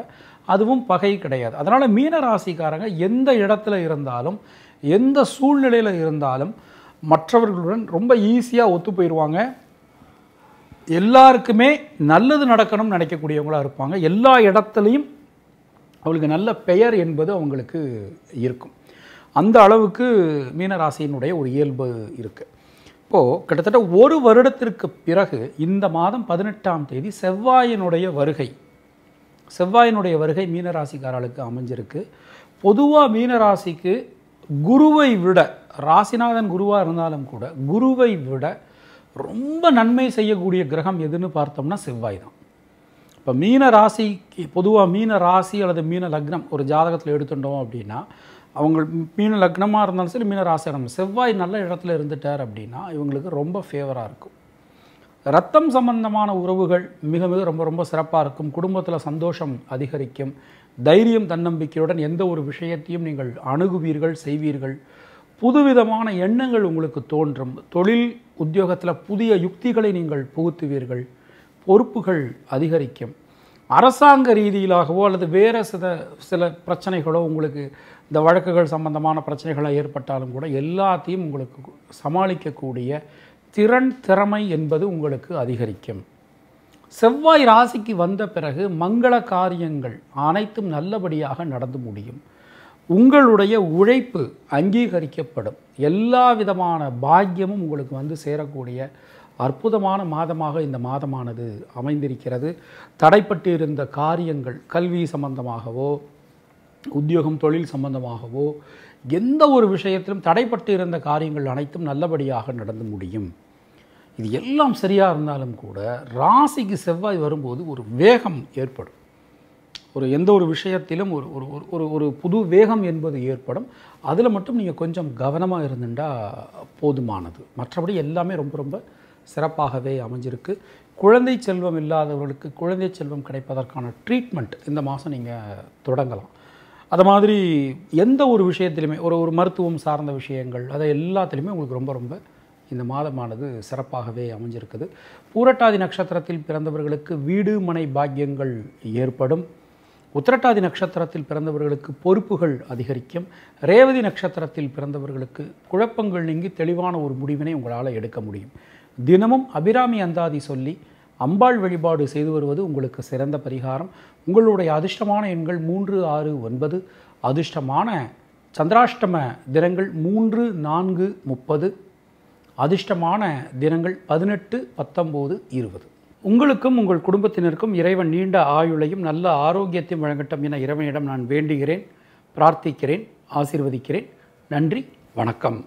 [SPEAKER 1] அதுவும் பகை கிடையாது அதனால் மீன ராசிக்காரங்க எந்த இடத்துல இருந்தாலும் எந்த சூழ்நிலையில் இருந்தாலும் மற்றவர்களுடன் ரொம்ப ஈஸியாக ஒத்து போயிடுவாங்க எல்லாருக்குமே நல்லது நடக்கணும்னு நினைக்கக்கூடியவங்களாக இருப்பாங்க எல்லா இடத்துலையும் அவங்களுக்கு நல்ல பெயர் என்பது அவங்களுக்கு இருக்கும் அந்த அளவுக்கு மீனராசியினுடைய ஒரு இயல்பு இருக்குது இப்போது கிட்டத்தட்ட ஒரு வருடத்திற்கு பிறகு இந்த மாதம் பதினெட்டாம் தேதி செவ்வாயினுடைய வருகை செவ்வாயினுடைய வருகை மீனராசிக்காரர்களுக்கு அமைஞ்சிருக்கு பொதுவாக மீனராசிக்கு குருவை விட ராசிநாதன் குருவாக இருந்தாலும் கூட குருவை விட ரொம்ப நன்மை செய்யக்கூடிய கிரகம் எதுன்னு பார்த்தோம்னா செவ்வாய் தான் இப்போ மீன ராசி பொதுவாக மீன ராசி அல்லது மீன லக்னம் ஒரு ஜாதகத்தில் எடுத்துட்டோம் அப்படின்னா அவங்க மீன லக்னமாக இருந்தாலும் சரி மீன ராசி இருந்தாலும் செவ்வாய் நல்ல இடத்துல இருந்துட்டார் அப்படின்னா இவங்களுக்கு ரொம்ப ஃபேவராக இருக்கும் ரத்தம் சம்பந்தமான உறவுகள் மிக மிக ரொம்ப ரொம்ப சிறப்பாக இருக்கும் குடும்பத்தில் சந்தோஷம் அதிகரிக்கும் தைரியம் தன்னம்பிக்கையுடன் எந்த ஒரு விஷயத்தையும் நீங்கள் அணுகுவீர்கள் செய்வீர்கள் புதுவிதமான எண்ணங்கள் உங்களுக்கு தோன்றும் தொழில் உத்தியோகத்தில் புதிய யுக்திகளை நீங்கள் புகுத்துவீர்கள் பொறுப்புகள் அதிகரிக்கும் அரசாங்க ரீதியிலாகவோ அல்லது வேறு சில சில பிரச்சனைகளோ உங்களுக்கு இந்த வழக்குகள் சம்பந்தமான பிரச்சனைகளாக ஏற்பட்டாலும் கூட எல்லாத்தையும் உங்களுக்கு சமாளிக்கக்கூடிய திறன் திறமை என்பது உங்களுக்கு அதிகரிக்கும் செவ்வாய் ராசிக்கு வந்த பிறகு மங்கள காரியங்கள் அனைத்தும் நல்லபடியாக நடந்து முடியும் உங்களுடைய உழைப்பு அங்கீகரிக்கப்படும் எல்லா விதமான பாக்கியமும் உங்களுக்கு வந்து சேரக்கூடிய அற்புதமான மாதமாக இந்த மாதமானது அமைந்திருக்கிறது தடைப்பட்டு இருந்த காரியங்கள் கல்வி சம்பந்தமாகவோ உத்தியோகம் தொழில் சம்பந்தமாகவோ எந்த ஒரு விஷயத்திலும் தடைப்பட்டு இருந்த காரியங்கள் அனைத்தும் நல்லபடியாக நடந்து முடியும் இது எல்லாம் சரியாக இருந்தாலும் கூட ராசிக்கு செவ்வாய் வரும்போது ஒரு வேகம் ஏற்படும் ஒரு எந்த ஒரு விஷயத்திலும் ஒரு ஒரு ஒரு ஒரு புது வேகம் என்பது ஏற்படும் அதில் மட்டும் நீங்கள் கொஞ்சம் கவனமாக இருந்துட்டால் போதுமானது மற்றபடி எல்லாமே ரொம்ப ரொம்ப சிறப்பாகவே அமைஞ்சிருக்கு குழந்தை செல்வம் இல்லாதவர்களுக்கு குழந்தை செல்வம் கிடைப்பதற்கான ட்ரீட்மெண்ட் இந்த மாதம் நீங்கள் தொடங்கலாம் அது மாதிரி எந்த ஒரு விஷயத்திலுமே ஒரு ஒரு மருத்துவம் சார்ந்த விஷயங்கள் அதை எல்லாத்துலேயுமே உங்களுக்கு ரொம்ப ரொம்ப இந்த மாதமானது சிறப்பாகவே அமைஞ்சிருக்குது பூரட்டாதி நட்சத்திரத்தில் பிறந்தவர்களுக்கு வீடு மனை பாக்கியங்கள் ஏற்படும் உத்திரட்டாதி நட்சத்திரத்தில் பிறந்தவர்களுக்கு பொறுப்புகள் அதிகரிக்கும் ரேவதி நட்சத்திரத்தில் பிறந்தவர்களுக்கு குழப்பங்கள் நீங்கி தெளிவான ஒரு முடிவினை உங்களால் எடுக்க முடியும் தினமும் அபிராமி அந்தாதி சொல்லி அம்பாள் வழிபாடு செய்து வருவது உங்களுக்கு சிறந்த பரிகாரம் உங்களுடைய அதிர்ஷ்டமான எண்கள் மூன்று ஆறு ஒன்பது அதிர்ஷ்டமான சந்திராஷ்டம தினங்கள் மூன்று நான்கு முப்பது அதிர்ஷ்டமான தினங்கள் பதினெட்டு பத்தொம்போது இருபது உங்களுக்கும் உங்கள் குடும்பத்தினருக்கும் இறைவன் நீண்ட ஆயுளையும் நல்ல ஆரோக்கியத்தையும் வழங்கட்டும் என இறைவனிடம் நான் வேண்டுகிறேன் பிரார்த்திக்கிறேன் ஆசிர்வதிக்கிறேன் நன்றி வணக்கம்